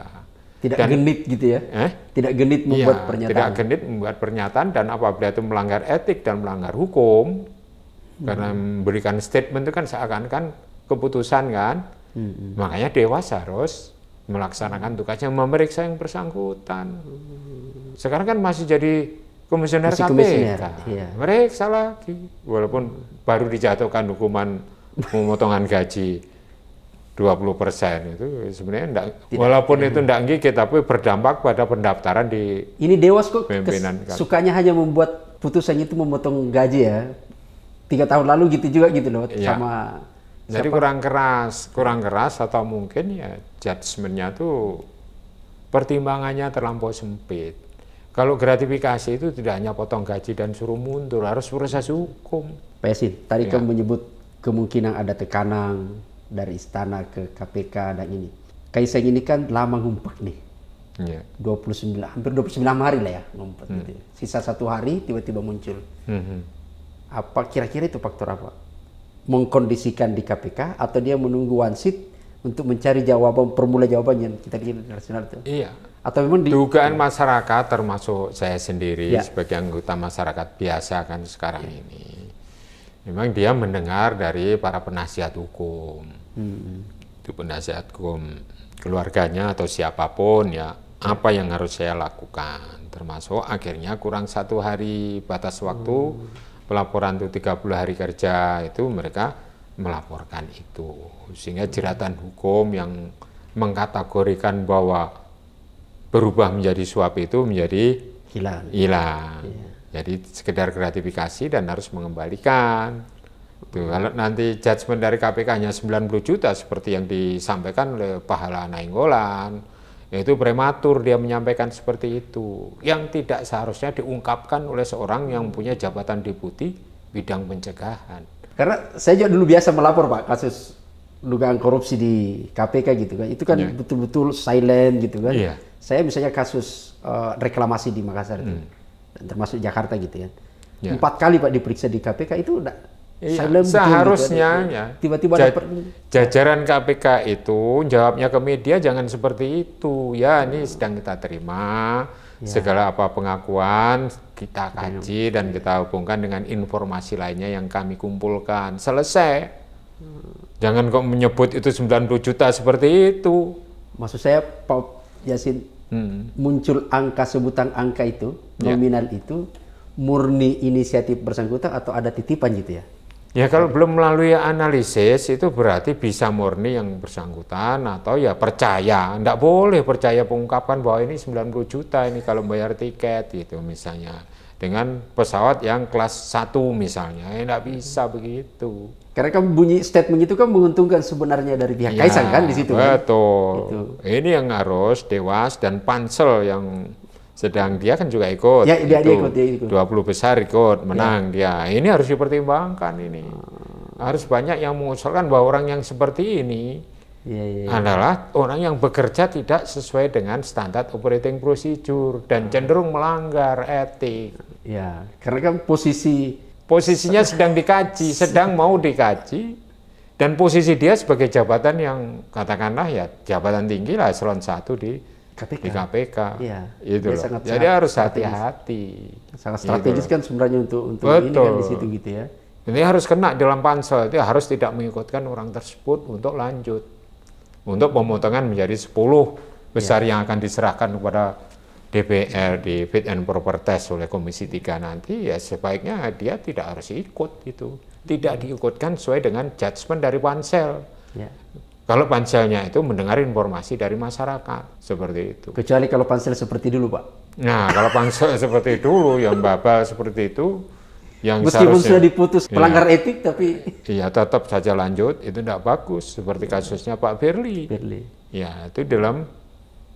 Tidak dan, genit gitu ya? Eh? Tidak genit iya, membuat ya, pernyataan. Tidak genit membuat pernyataan dan apabila itu melanggar etik dan melanggar hukum hmm. karena memberikan statement itu kan seakan-akan keputusan kan. Hmm. hmm. Makanya dewasa harus melaksanakan tugasnya memeriksa yang bersangkutan. Sekarang kan masih jadi komisioner KPK. Komisioner, kan? iya. Meriksa walaupun baru dijatuhkan hukuman pemotongan gaji. 20 persen itu sebenarnya enggak, Tidak. walaupun itu enggak gigit tapi berdampak pada pendaftaran di ini Dewas kok pimpinan kes, sukanya hanya membuat putusannya itu memotong gaji ya tiga tahun lalu gitu juga gitu loh ya. sama jadi siapa? kurang keras kurang keras atau mungkin ya judgementnya tuh pertimbangannya terlampau sempit kalau gratifikasi itu tidak hanya potong gaji dan suruh mundur harus proses hukum Yasin, tadi ya. kamu menyebut kemungkinan ada tekanan dari istana ke KPK dan ini. Kaisang ini kan lama ngumpet nih. Yeah. 29 hampir 29 hari lah ya ngumpet hmm. Gitu ya. Sisa satu hari tiba-tiba muncul. Hmm. Apa kira-kira itu faktor apa? Mengkondisikan di KPK atau dia menunggu one wansit untuk mencari jawaban permula jawaban yang kita di nasional itu. Iya. Atau memang di, dugaan ya. masyarakat termasuk saya sendiri ya. sebagai anggota masyarakat biasa kan sekarang ya. ini. Memang dia mendengar dari para penasihat hukum itu penasihat hukum keluarganya atau siapapun ya apa yang harus saya lakukan termasuk akhirnya kurang satu hari batas waktu hmm. pelaporan itu 30 hari kerja itu mereka melaporkan itu sehingga jeratan hukum yang mengkategorikan bahwa berubah menjadi suap itu menjadi hilang hilang Iya. jadi sekedar gratifikasi dan harus mengembalikan kalau nanti judgement dari KPK hanya 90 juta seperti yang disampaikan oleh Pahala Nainggolan, itu prematur dia menyampaikan seperti itu. Yang tidak seharusnya diungkapkan oleh seorang yang punya jabatan deputi bidang pencegahan. Karena saya juga dulu biasa melapor Pak kasus dugaan korupsi di KPK gitu kan. Itu kan betul iya. betul-betul silent gitu kan. Yeah. Saya misalnya kasus uh, reklamasi di Makassar mm. itu, hmm. termasuk Jakarta gitu ya. Yeah. Empat kali Pak diperiksa di KPK itu Iya, seharusnya ya. ya. tiba-tiba ja jajaran KPK itu jawabnya ke media jangan seperti itu ya ini ya. sedang kita terima ya. segala apa pengakuan kita ya. kaji dan kita hubungkan dengan informasi lainnya yang kami kumpulkan selesai hmm. jangan kok menyebut itu 90 juta seperti itu maksud saya Pak Yasin hmm. muncul angka sebutan angka itu nominal ya. itu murni inisiatif bersangkutan atau ada titipan gitu ya Ya kalau belum melalui analisis itu berarti bisa murni yang bersangkutan atau ya percaya. Tidak boleh percaya pengungkapan bahwa ini 90 juta ini kalau bayar tiket gitu misalnya. Dengan pesawat yang kelas 1 misalnya. Ya eh, tidak bisa hmm. begitu. Karena kan bunyi statement itu kan menguntungkan sebenarnya dari pihak ya, Kaisang kan di situ. Kan? Betul. Kan? Gitu. Ini yang harus Dewas dan Pansel yang sedang dia kan juga ikut. Ya, dia, itu. dia ikut, dia ikut. 20 besar ikut, menang ya. dia. Ya, ini harus dipertimbangkan ini. Hmm. Harus banyak yang mengusulkan bahwa orang yang seperti ini ya, ya, ya. adalah orang yang bekerja tidak sesuai dengan standar operating procedure dan hmm. cenderung melanggar etik. Ya, karena kan posisi posisinya sedang dikaji, sedang mau dikaji dan posisi dia sebagai jabatan yang katakanlah ya jabatan tinggi lah eselon satu di KPK. di KPK. Iya. iya itu sangat, Jadi harus hati-hati. Sangat strategis gitu kan sebenarnya untuk untuk Betul. ini kan di situ gitu ya. Ini harus kena dalam pansel itu harus tidak mengikutkan orang tersebut untuk lanjut untuk pemotongan menjadi 10 besar ya. yang akan diserahkan kepada DPR di fit and proper test oleh Komisi 3 nanti ya sebaiknya dia tidak harus ikut itu tidak diikutkan sesuai dengan judgement dari pansel. Ya. Kalau panselnya itu mendengar informasi dari masyarakat seperti itu. Kecuali kalau pansel seperti dulu, Pak. Nah, kalau pansel seperti dulu, yang Bapak seperti itu, yang meskipun sudah diputus iya. pelanggar ya, etik, tapi iya tetap saja lanjut, itu tidak bagus. Seperti iya. kasusnya Pak Firly. Firly. Ya, itu dalam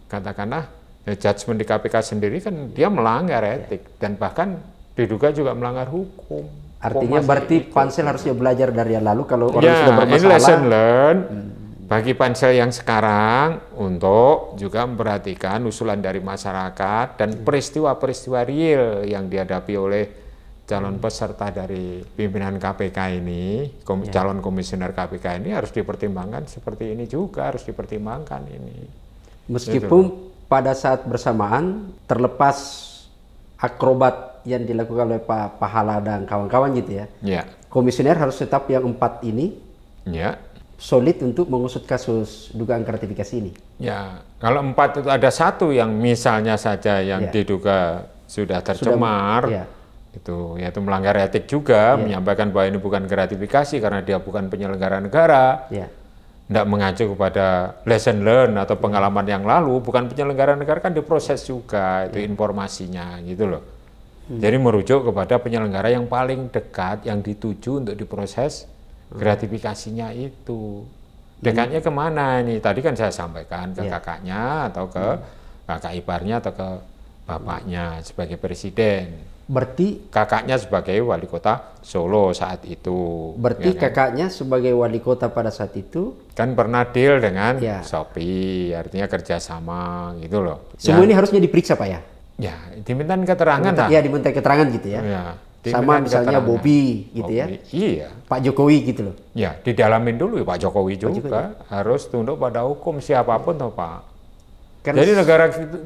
katakanlah ya, judgement di KPK sendiri kan dia melanggar iya. etik ya. dan bahkan diduga juga melanggar hukum. Artinya berarti pansel harusnya belajar dari yang lalu kalau orang ya, sudah bermasalah. lesson learn. Hmm bagi pansel yang sekarang untuk juga memperhatikan usulan dari masyarakat dan iya. peristiwa-peristiwa real yang dihadapi oleh calon hmm. peserta dari pimpinan KPK ini, kom ya. calon komisioner KPK ini harus dipertimbangkan seperti ini juga harus dipertimbangkan ini. Meskipun Itulah. pada saat bersamaan terlepas akrobat yang dilakukan oleh Pak Pahala dan kawan-kawan gitu ya. ya. Komisioner harus tetap yang empat ini. Ya solid untuk mengusut kasus dugaan gratifikasi ini. Ya, kalau empat itu ada satu yang misalnya saja yang ya. diduga sudah tercemar, sudah, ya. itu yaitu melanggar etik juga, ya. menyampaikan bahwa ini bukan gratifikasi karena dia bukan penyelenggara negara, ya. tidak mengacu kepada lesson learn atau pengalaman yang lalu, bukan penyelenggara negara kan diproses juga itu ya. informasinya gitu loh. Hmm. Jadi merujuk kepada penyelenggara yang paling dekat yang dituju untuk diproses gratifikasinya itu hmm. dekatnya kemana ini tadi kan saya sampaikan ke yeah. kakaknya atau ke hmm. kakak iparnya atau ke bapaknya sebagai presiden berarti kakaknya sebagai wali kota Solo saat itu berarti ya kan? kakaknya sebagai wali kota pada saat itu kan pernah deal dengan ya. Shopee artinya kerjasama gitu loh semua ya. ini harusnya diperiksa pak ya ya diminta keterangan diminta, lah ya diminta keterangan gitu ya, ya Tim sama kan misalnya Bobi gitu Bobby, ya. Iya. Pak Jokowi gitu loh. Ya, didalamin dulu ya Pak Jokowi juga Jokowi. harus tunduk pada hukum siapapun toh Pak. Karena jadi negara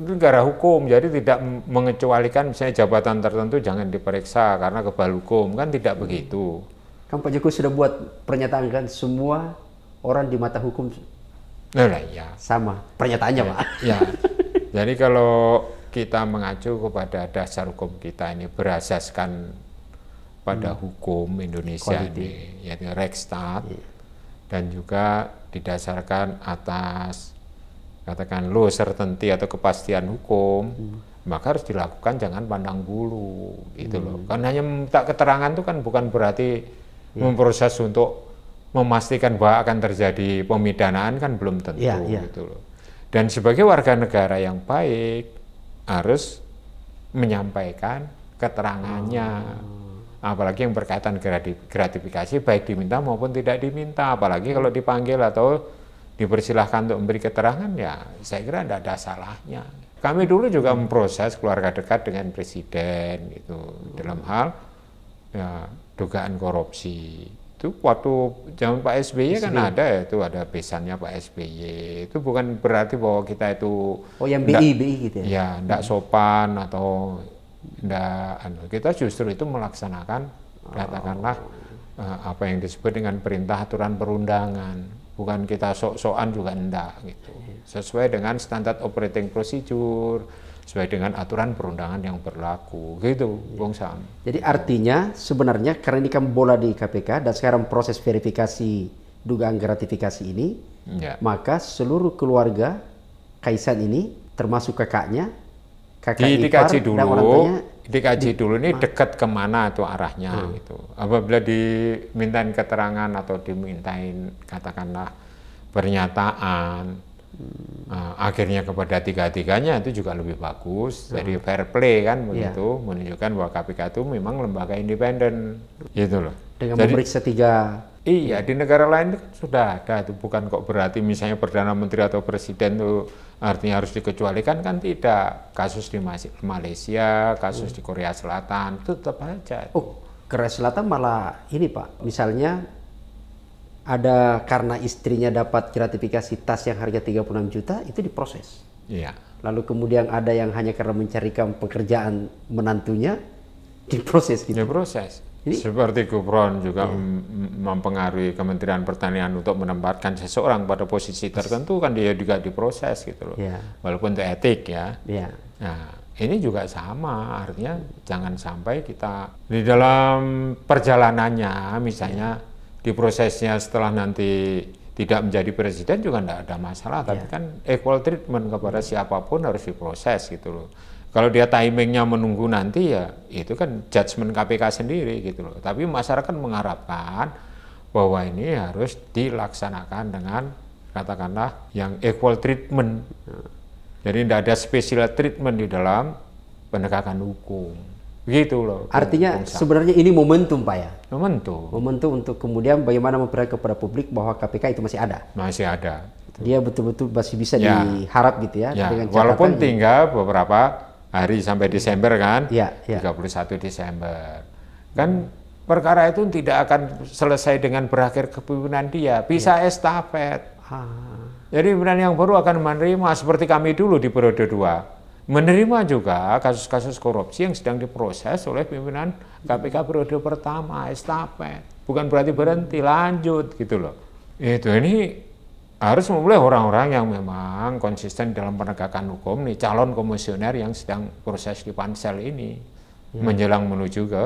negara hukum, jadi tidak mengecualikan misalnya jabatan tertentu jangan diperiksa karena kebal hukum kan tidak hmm. begitu. Kan Pak Jokowi sudah buat pernyataan kan semua orang di mata hukum. Nah, ya. Sama pernyataannya ya, Pak. Ya. jadi kalau kita mengacu kepada dasar hukum kita ini berasaskan pada hmm. hukum Indonesia Quality. ini yaitu Rekstat hmm. dan juga didasarkan atas katakan lo certainty atau kepastian hukum hmm. maka harus dilakukan jangan pandang bulu gitu hmm. loh kan hanya minta keterangan itu kan bukan berarti hmm. memproses untuk memastikan bahwa akan terjadi pemidanaan kan belum tentu yeah, yeah. gitu loh dan sebagai warga negara yang baik harus menyampaikan keterangannya oh apalagi yang berkaitan gratifikasi baik diminta maupun tidak diminta apalagi kalau dipanggil atau dipersilahkan untuk memberi keterangan ya saya kira tidak ada salahnya kami dulu juga memproses keluarga dekat dengan presiden itu dalam hal ya, dugaan korupsi itu waktu zaman Pak SBY kan ada ya itu ada pesannya Pak SBY itu bukan berarti bahwa kita itu oh yang BI BI gitu ya ya tidak sopan atau Nggak, anu, kita justru itu melaksanakan katakanlah oh. apa yang disebut dengan perintah aturan perundangan bukan kita sok-sokan juga enggak gitu sesuai dengan standar operating procedure sesuai dengan aturan perundangan yang berlaku gitu ya. Bung Sam. Jadi artinya sebenarnya karena ini kan bola di KPK dan sekarang proses verifikasi dugaan gratifikasi ini ya. maka seluruh keluarga Kaisan ini termasuk kakaknya kakak di, dikaji dulu dan orang dikaji di, dulu ini dekat kemana itu arahnya hmm. gitu apabila dimintain keterangan atau dimintain katakanlah pernyataan hmm. uh, akhirnya kepada tiga-tiganya itu juga lebih bagus hmm. dari fair play kan iya. begitu yeah. menunjukkan bahwa KPK itu memang lembaga independen gitu loh dengan Jadi, memeriksa tiga Iya, di negara lain itu sudah ada itu bukan kok berarti misalnya perdana menteri atau presiden itu artinya harus dikecualikan kan tidak. Kasus di Malaysia, kasus di Korea Selatan itu tetap aja. Oh, Korea Selatan malah ini Pak, misalnya ada karena istrinya dapat gratifikasi tas yang harga 36 juta itu diproses. Iya. Lalu kemudian ada yang hanya karena mencarikan pekerjaan menantunya diproses gitu. Diproses jadi, Seperti Gubron juga iya. mempengaruhi Kementerian Pertanian untuk menempatkan seseorang pada posisi tertentu kan dia juga diproses gitu loh. Iya. Walaupun itu etik ya. Iya. Nah, ini juga sama, artinya jangan sampai kita di dalam perjalanannya misalnya iya. di prosesnya setelah nanti tidak menjadi presiden juga tidak ada masalah, tapi iya. kan equal treatment kepada siapapun harus diproses gitu loh. Kalau dia timingnya menunggu nanti ya itu kan judgement KPK sendiri gitu loh. Tapi masyarakat mengharapkan bahwa ini harus dilaksanakan dengan katakanlah yang equal treatment. Jadi tidak ada special treatment di dalam penegakan hukum. Gitu loh. Artinya pengusaha. sebenarnya ini momentum Pak ya? Momentum. Momentum untuk kemudian bagaimana memperoleh kepada publik bahwa KPK itu masih ada? Masih ada. Dia betul-betul masih bisa ya. diharap gitu ya? ya. walaupun tinggal beberapa hari sampai Desember kan? Ya, ya. 31 Desember. Kan perkara itu tidak akan selesai dengan berakhir kepemimpinan dia, bisa ya. estafet. Ha. Ah. Jadi pimpinan yang baru akan menerima seperti kami dulu di periode 2. Menerima juga kasus-kasus korupsi yang sedang diproses oleh pimpinan KPK periode pertama, estafet. Bukan berarti berhenti, lanjut gitu loh. Itu ini harus memulai orang-orang yang memang konsisten dalam penegakan hukum nih calon komisioner yang sedang proses di pansel ini ya. menjelang menuju ke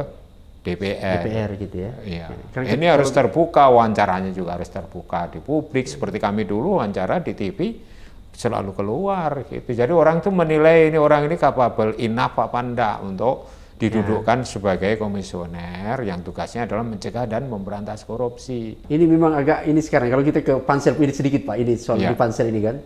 DPR. DPR gitu ya. Iya. ini gitu- harus terbuka wawancaranya juga harus terbuka di publik iya. seperti kami dulu wawancara di TV selalu keluar gitu. Jadi orang itu menilai ini orang ini kapabel enough apa enggak untuk didudukkan ya. sebagai komisioner yang tugasnya adalah mencegah dan memberantas korupsi. Ini memang agak ini sekarang kalau kita ke pansel ini sedikit Pak, ini soal ya. di pansel ini kan.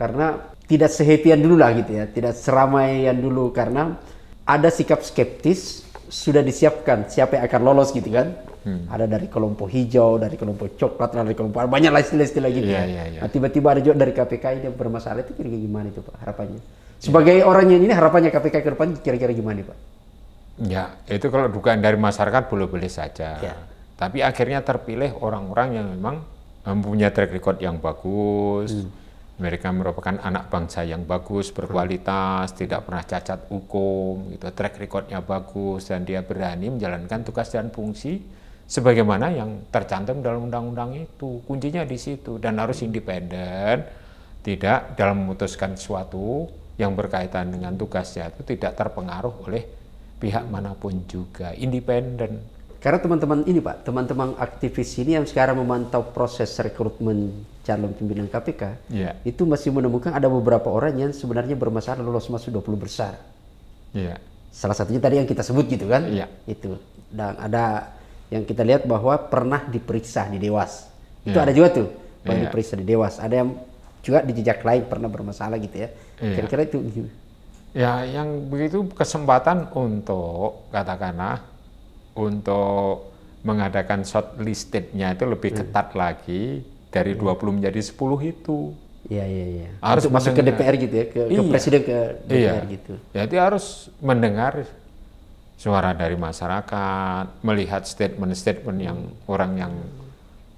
Karena tidak sehepian dulu lah gitu ya, tidak seramai yang dulu karena ada sikap skeptis sudah disiapkan siapa yang akan lolos gitu kan. Hmm. Ada dari kelompok hijau, dari kelompok coklat, dari kelompok banyak lah istilah-istilah gitu ya. ya. ya. Nah, tiba-tiba ada juga dari KPK ini yang bermasalah itu kira-kira gimana itu Pak harapannya? Ya. Sebagai ya. orang yang ini harapannya KPK ke depan kira-kira gimana Pak? Ya, itu kalau dugaan dari masyarakat boleh-boleh saja. Ya. Tapi akhirnya terpilih orang-orang yang memang mempunyai eh, track record yang bagus, hmm. mereka merupakan anak bangsa yang bagus, berkualitas, tidak pernah cacat hukum, gitu. track recordnya bagus, dan dia berani menjalankan tugas dan fungsi sebagaimana yang tercantum dalam undang-undang itu. Kuncinya di situ, dan harus independen, tidak dalam memutuskan sesuatu yang berkaitan dengan tugasnya itu tidak terpengaruh oleh pihak manapun juga, independen. Karena teman-teman ini Pak, teman-teman aktivis ini yang sekarang memantau proses rekrutmen calon pimpinan KPK, yeah. itu masih menemukan ada beberapa orang yang sebenarnya bermasalah lolos masuk 20 besar. Yeah. Salah satunya tadi yang kita sebut gitu kan? Yeah. Itu. Dan ada yang kita lihat bahwa pernah diperiksa di Dewas. Itu yeah. ada juga tuh, pernah yeah. diperiksa di Dewas. Ada yang juga di jejak lain pernah bermasalah gitu ya. Iya. Kira-kira yeah. itu ya yang begitu kesempatan untuk katakanlah untuk mengadakan short shortlistednya itu lebih hmm. ketat lagi dari hmm. 20 menjadi 10 itu. Iya iya iya. Harus Untuk masuk ke DPR gitu ya, ke, iya. ke presiden ke DPR iya. gitu. Jadi harus mendengar suara dari masyarakat, melihat statement-statement yang orang yang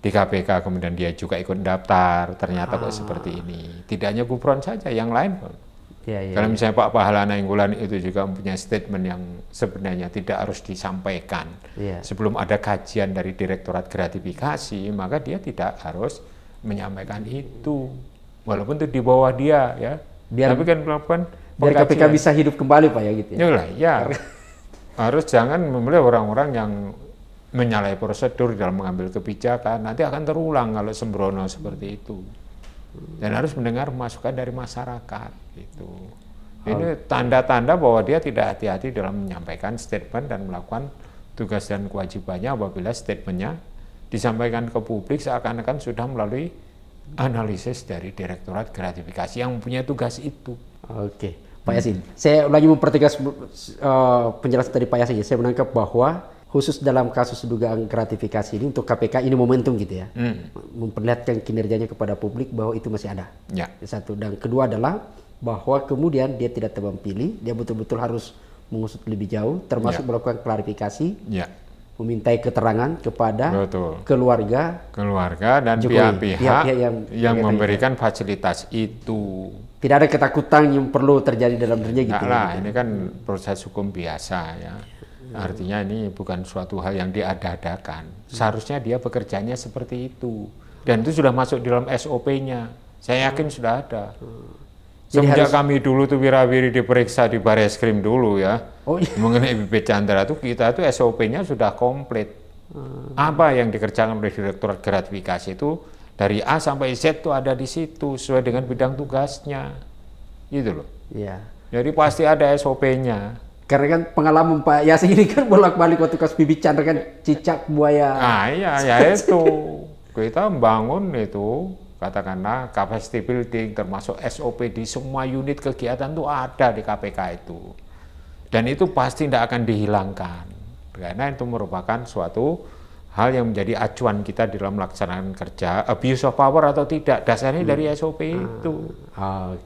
di KPK kemudian dia juga ikut daftar, ternyata ah. kok seperti ini. Tidak hanya Gubron saja, yang lain pun. Ya, ya, Kalau ya. misalnya ya. Pak Pahala Inggolan itu juga mempunyai statement yang sebenarnya tidak harus disampaikan. Ya. Sebelum ada kajian dari Direktorat Gratifikasi, maka dia tidak harus menyampaikan itu. Walaupun itu di bawah dia ya. Biar, Tapi kan melakukan biar KPK bisa hidup kembali Pak ya gitu ya. Yalah, ya. ya. harus jangan memilih orang-orang yang menyalahi prosedur dalam mengambil kebijakan. Nanti akan terulang kalau sembrono seperti itu. Dan harus mendengar masukan dari masyarakat itu. Ini tanda-tanda bahwa dia tidak hati-hati dalam menyampaikan statement dan melakukan tugas dan kewajibannya apabila statementnya disampaikan ke publik seakan-akan sudah melalui analisis dari Direktorat Gratifikasi yang punya tugas itu. Oke, Pak Yasin. Hmm. Saya lagi mempertegas uh, penjelasan dari Pak Yasin. Ya. Saya menangkap bahwa khusus dalam kasus dugaan gratifikasi ini untuk KPK ini momentum gitu ya, hmm. memperlihatkan kinerjanya kepada publik bahwa itu masih ada. Ya. Satu dan kedua adalah bahwa kemudian dia tidak tebang pilih, dia betul-betul harus mengusut lebih jauh, termasuk yeah. melakukan klarifikasi, yeah. memintai keterangan kepada Betul. keluarga, keluarga dan pihak-pihak yang, yang memberikan itu. fasilitas itu. Tidak ada ketakutan yang perlu terjadi dalam dirinya gitu. lah, ini kan proses hukum biasa ya. Artinya ini bukan suatu hal yang diadakan. Seharusnya dia bekerjanya seperti itu. Dan itu sudah masuk dalam SOP-nya. Saya yakin sudah ada. Jadi Semenjak harus... kami dulu tuh wirawiri diperiksa di baris krim dulu ya. Oh iya. Mengenai BP Chandra tuh kita tuh SOP-nya sudah komplit. Hmm. Apa yang dikerjakan oleh Direktorat Gratifikasi itu dari A sampai Z tuh ada di situ sesuai dengan bidang tugasnya. Gitu loh. Iya. Jadi pasti ada SOP-nya. Karena kan pengalaman Pak Yasin ini kan bolak-balik waktu kas bibit Chandra kan cicak buaya. Ah iya, ya itu. Kita membangun itu katakanlah capacity building termasuk SOP di semua unit kegiatan itu ada di KPK itu dan itu pasti tidak akan dihilangkan karena itu merupakan suatu hal yang menjadi acuan kita dalam melaksanakan kerja abuse of power atau tidak dasarnya hmm. dari SOP ah. itu Oke,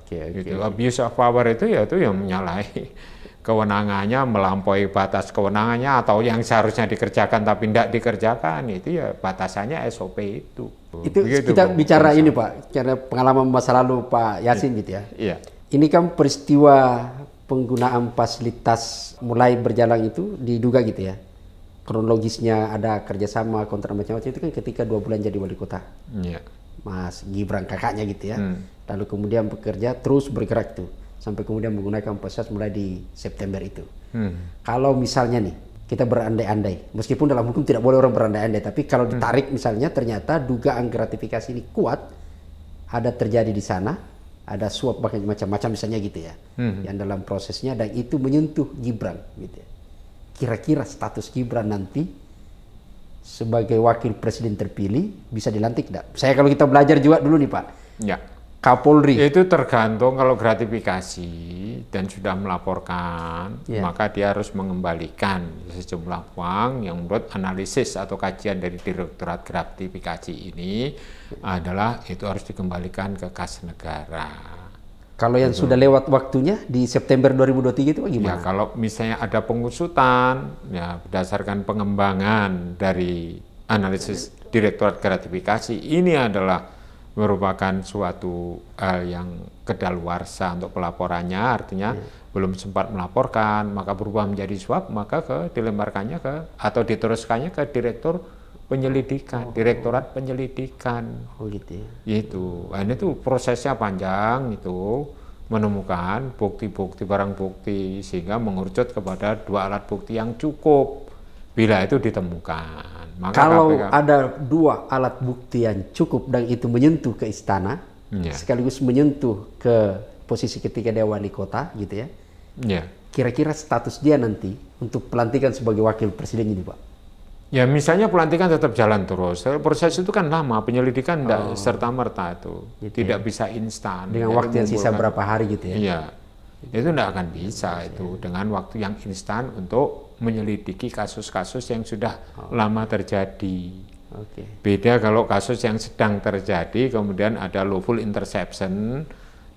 okay, okay. Gitu. abuse of power itu ya itu yang menyalahi kewenangannya melampaui batas kewenangannya atau yang seharusnya dikerjakan tapi tidak dikerjakan itu ya batasannya SOP itu itu Begitu, kita Pak. bicara ini Pak, karena pengalaman masa lalu Pak Yasin ya. gitu ya. Iya. Ini kan peristiwa penggunaan fasilitas mulai berjalan itu diduga gitu ya. Kronologisnya ada kerjasama kontrak macam-macam itu kan ketika dua bulan jadi wali kota. Iya. Mas Gibran kakaknya gitu ya. Hmm. Lalu kemudian bekerja terus bergerak tuh sampai kemudian menggunakan fasilitas mulai di September itu. Hmm. Kalau misalnya nih kita berandai-andai. Meskipun dalam hukum tidak boleh orang berandai-andai, tapi kalau hmm. ditarik misalnya ternyata dugaan gratifikasi ini kuat, ada terjadi di sana, ada suap macam-macam misalnya gitu ya, hmm. yang dalam prosesnya dan itu menyentuh Gibran gitu. Ya. Kira-kira status Gibran nanti sebagai wakil presiden terpilih bisa dilantik tidak? Saya kalau kita belajar juga dulu nih Pak. Ya. Kapolri. Itu tergantung kalau gratifikasi dan sudah melaporkan, yeah. maka dia harus mengembalikan sejumlah uang yang menurut analisis atau kajian dari Direktorat Gratifikasi ini adalah itu harus dikembalikan ke kas negara. Kalau yang itu. sudah lewat waktunya di September 2023 itu gimana? Ya, kalau misalnya ada pengusutan, ya berdasarkan pengembangan dari analisis Direktorat Gratifikasi ini adalah merupakan suatu hal yang kedaluarsa untuk pelaporannya, artinya hmm. belum sempat melaporkan, maka berubah menjadi suap, maka ke dilemparkannya ke atau diteruskannya ke direktur penyelidikan, oh. direktorat penyelidikan. Oh gitu ya. Itu. Nah, ini tuh prosesnya panjang itu menemukan bukti-bukti barang bukti sehingga mengerucut kepada dua alat bukti yang cukup bila itu ditemukan. Maka Kalau KPK... ada dua alat bukti yang cukup dan itu menyentuh ke istana, yeah. sekaligus menyentuh ke posisi ketika dia wali kota, gitu ya. kira Kira-kira status dia nanti untuk pelantikan sebagai wakil presiden ini, Pak? Ya misalnya pelantikan tetap jalan terus. Proses itu kan lama, penyelidikan oh. serta merta itu gitu tidak ya. bisa instan. Dengan ya, waktu yang sisa berapa hari gitu ya? Iya, itu tidak akan bisa iya, iya. itu ya. dengan waktu yang instan untuk menyelidiki kasus-kasus yang sudah oh. lama terjadi. Okay. Beda kalau kasus yang sedang terjadi, kemudian ada lawful interception,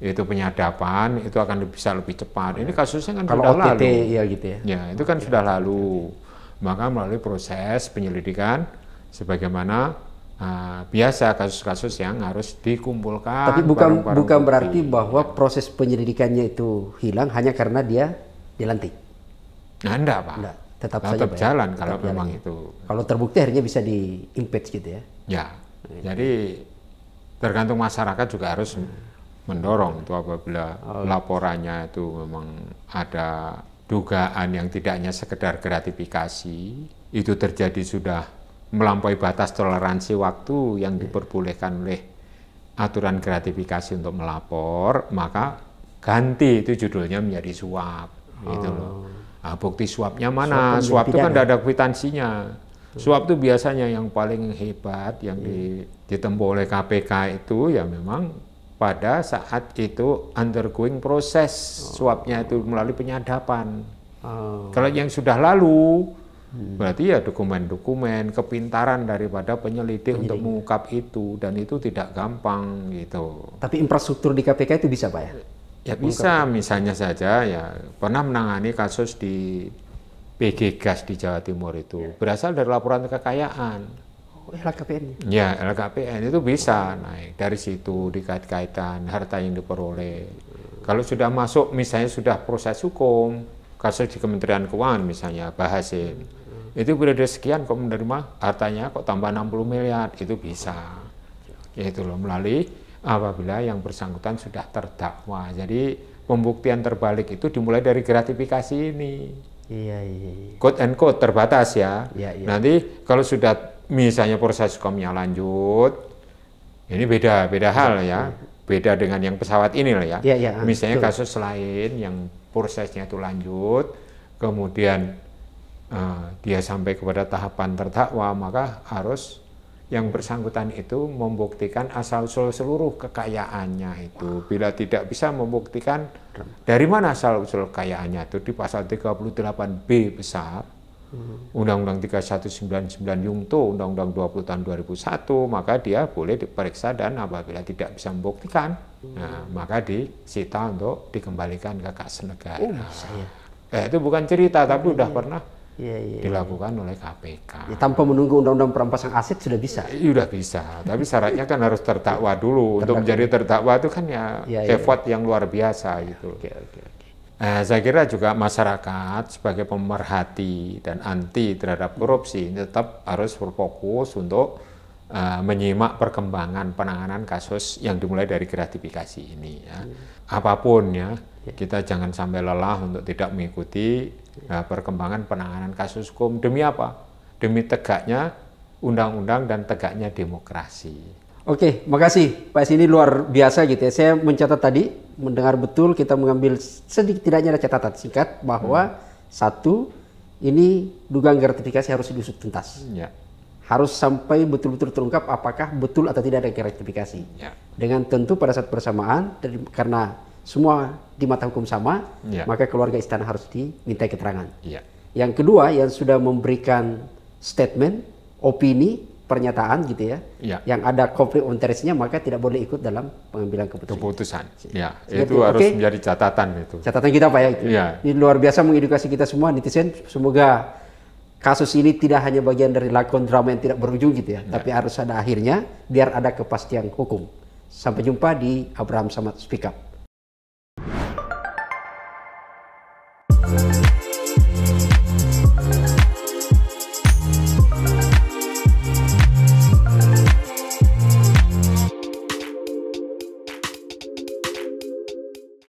itu penyadapan, itu akan bisa lebih cepat. Ini kasusnya kan kalau sudah OTT, lalu. ya gitu ya. Ya, itu kan sudah lalu. Maka melalui proses penyelidikan, sebagaimana uh, biasa kasus-kasus yang harus dikumpulkan. Tapi bukan bukan berarti bahwa proses penyelidikannya itu hilang hanya karena dia dilantik. Nah, enggak, Pak. Enggak. Tetap, tetap saja, Pak, ya. jalan ya? kalau tetap memang jalan. itu. Kalau terbukti akhirnya bisa di impeach gitu ya. Ya. Gitu. Jadi tergantung masyarakat juga harus hmm. mendorong itu apabila oh. laporannya itu memang ada dugaan yang tidaknya sekedar gratifikasi itu terjadi sudah melampaui batas toleransi waktu yang iya. diperbolehkan oleh aturan gratifikasi untuk melapor maka ganti itu judulnya menjadi suap oh. gitu loh oh. Ah, bukti suapnya mana? Suap, itu kan tidak ada kwitansinya. Suap itu biasanya yang paling hebat yang iya. di, ditempuh oleh KPK itu ya memang pada saat itu undergoing proses oh. suapnya itu melalui penyadapan. Oh. Kalau yang sudah lalu hmm. berarti ya dokumen-dokumen, kepintaran daripada penyelidik, penyelidik untuk mengungkap itu dan itu tidak gampang gitu. Tapi infrastruktur di KPK itu bisa Pak ya? Ya bisa, misalnya saja ya pernah menangani kasus di PG Gas di Jawa Timur itu ya. berasal dari laporan kekayaan. Oh, LKPN. Ya, LKPN itu bisa naik dari situ dikait-kaitan harta yang diperoleh. Kalau sudah masuk misalnya sudah proses hukum, kasus di Kementerian Keuangan misalnya bahasin. Hmm. Itu periode sekian kok menerima hartanya kok tambah 60 miliar, itu bisa. Ya itu loh melalui apabila yang bersangkutan sudah terdakwa. Jadi pembuktian terbalik itu dimulai dari gratifikasi ini. Iya, iya, iya. and code terbatas ya. Iya, iya. Nanti kalau sudah misalnya proses hukumnya lanjut, ini beda beda hal ya. iya, ya. Beda dengan yang pesawat ini lah ya. Iya, iya, ah, misalnya betul. kasus lain yang prosesnya itu lanjut, kemudian uh, dia sampai kepada tahapan terdakwa maka harus yang bersangkutan itu membuktikan asal usul seluruh kekayaannya itu. Bila tidak bisa membuktikan dari mana asal usul kekayaannya itu di pasal 38B besar hmm. Undang-Undang 3199 Yungto, Undang-Undang 20 tahun 2001, maka dia boleh diperiksa dan apabila tidak bisa membuktikan, hmm. nah, maka disita untuk dikembalikan ke kas negara. Oh, ya. eh, itu bukan cerita, tapi udah pernah ya, ya. dilakukan oleh KPK. Ya, tanpa menunggu undang-undang perampasan aset sudah bisa. Ya, sudah bisa, tapi syaratnya kan harus tertakwa dulu. Terdakwa. Untuk menjadi tertakwa itu kan ya, ya effort yang luar biasa iya, gitu. Oke, oke, oke. Nah, saya kira juga masyarakat sebagai pemerhati dan anti terhadap korupsi tetap harus berfokus untuk uh, menyimak perkembangan penanganan kasus yang dimulai dari gratifikasi ini. Ya. Iya. Apapun ya, kita jangan sampai lelah untuk tidak mengikuti Nah, perkembangan penanganan kasus hukum demi apa? Demi tegaknya undang-undang dan tegaknya demokrasi. Oke, makasih Pak Sini luar biasa gitu ya. Saya mencatat tadi, mendengar betul kita mengambil sedikit tidaknya ada catatan singkat bahwa hmm. satu ini dugaan gratifikasi harus diusut tuntas. Ya. Harus sampai betul-betul terungkap apakah betul atau tidak ada gratifikasi. Ya. Dengan tentu pada saat bersamaan karena semua di mata hukum sama, ya. maka keluarga istana harus diminta keterangan. Ya. Yang kedua yang sudah memberikan statement, opini, pernyataan gitu ya, ya. yang ada konflik interestnya maka tidak boleh ikut dalam pengambilan keputusan. Keputusan, ya itu okay. harus menjadi catatan itu. Catatan kita pak ya. Itu. ya. Ini luar biasa mengedukasi kita semua netizen. Semoga kasus ini tidak hanya bagian dari lakon drama yang tidak berujung gitu ya, ya. tapi harus ada akhirnya biar ada kepastian hukum. Sampai jumpa di Abraham Samad Speak Up.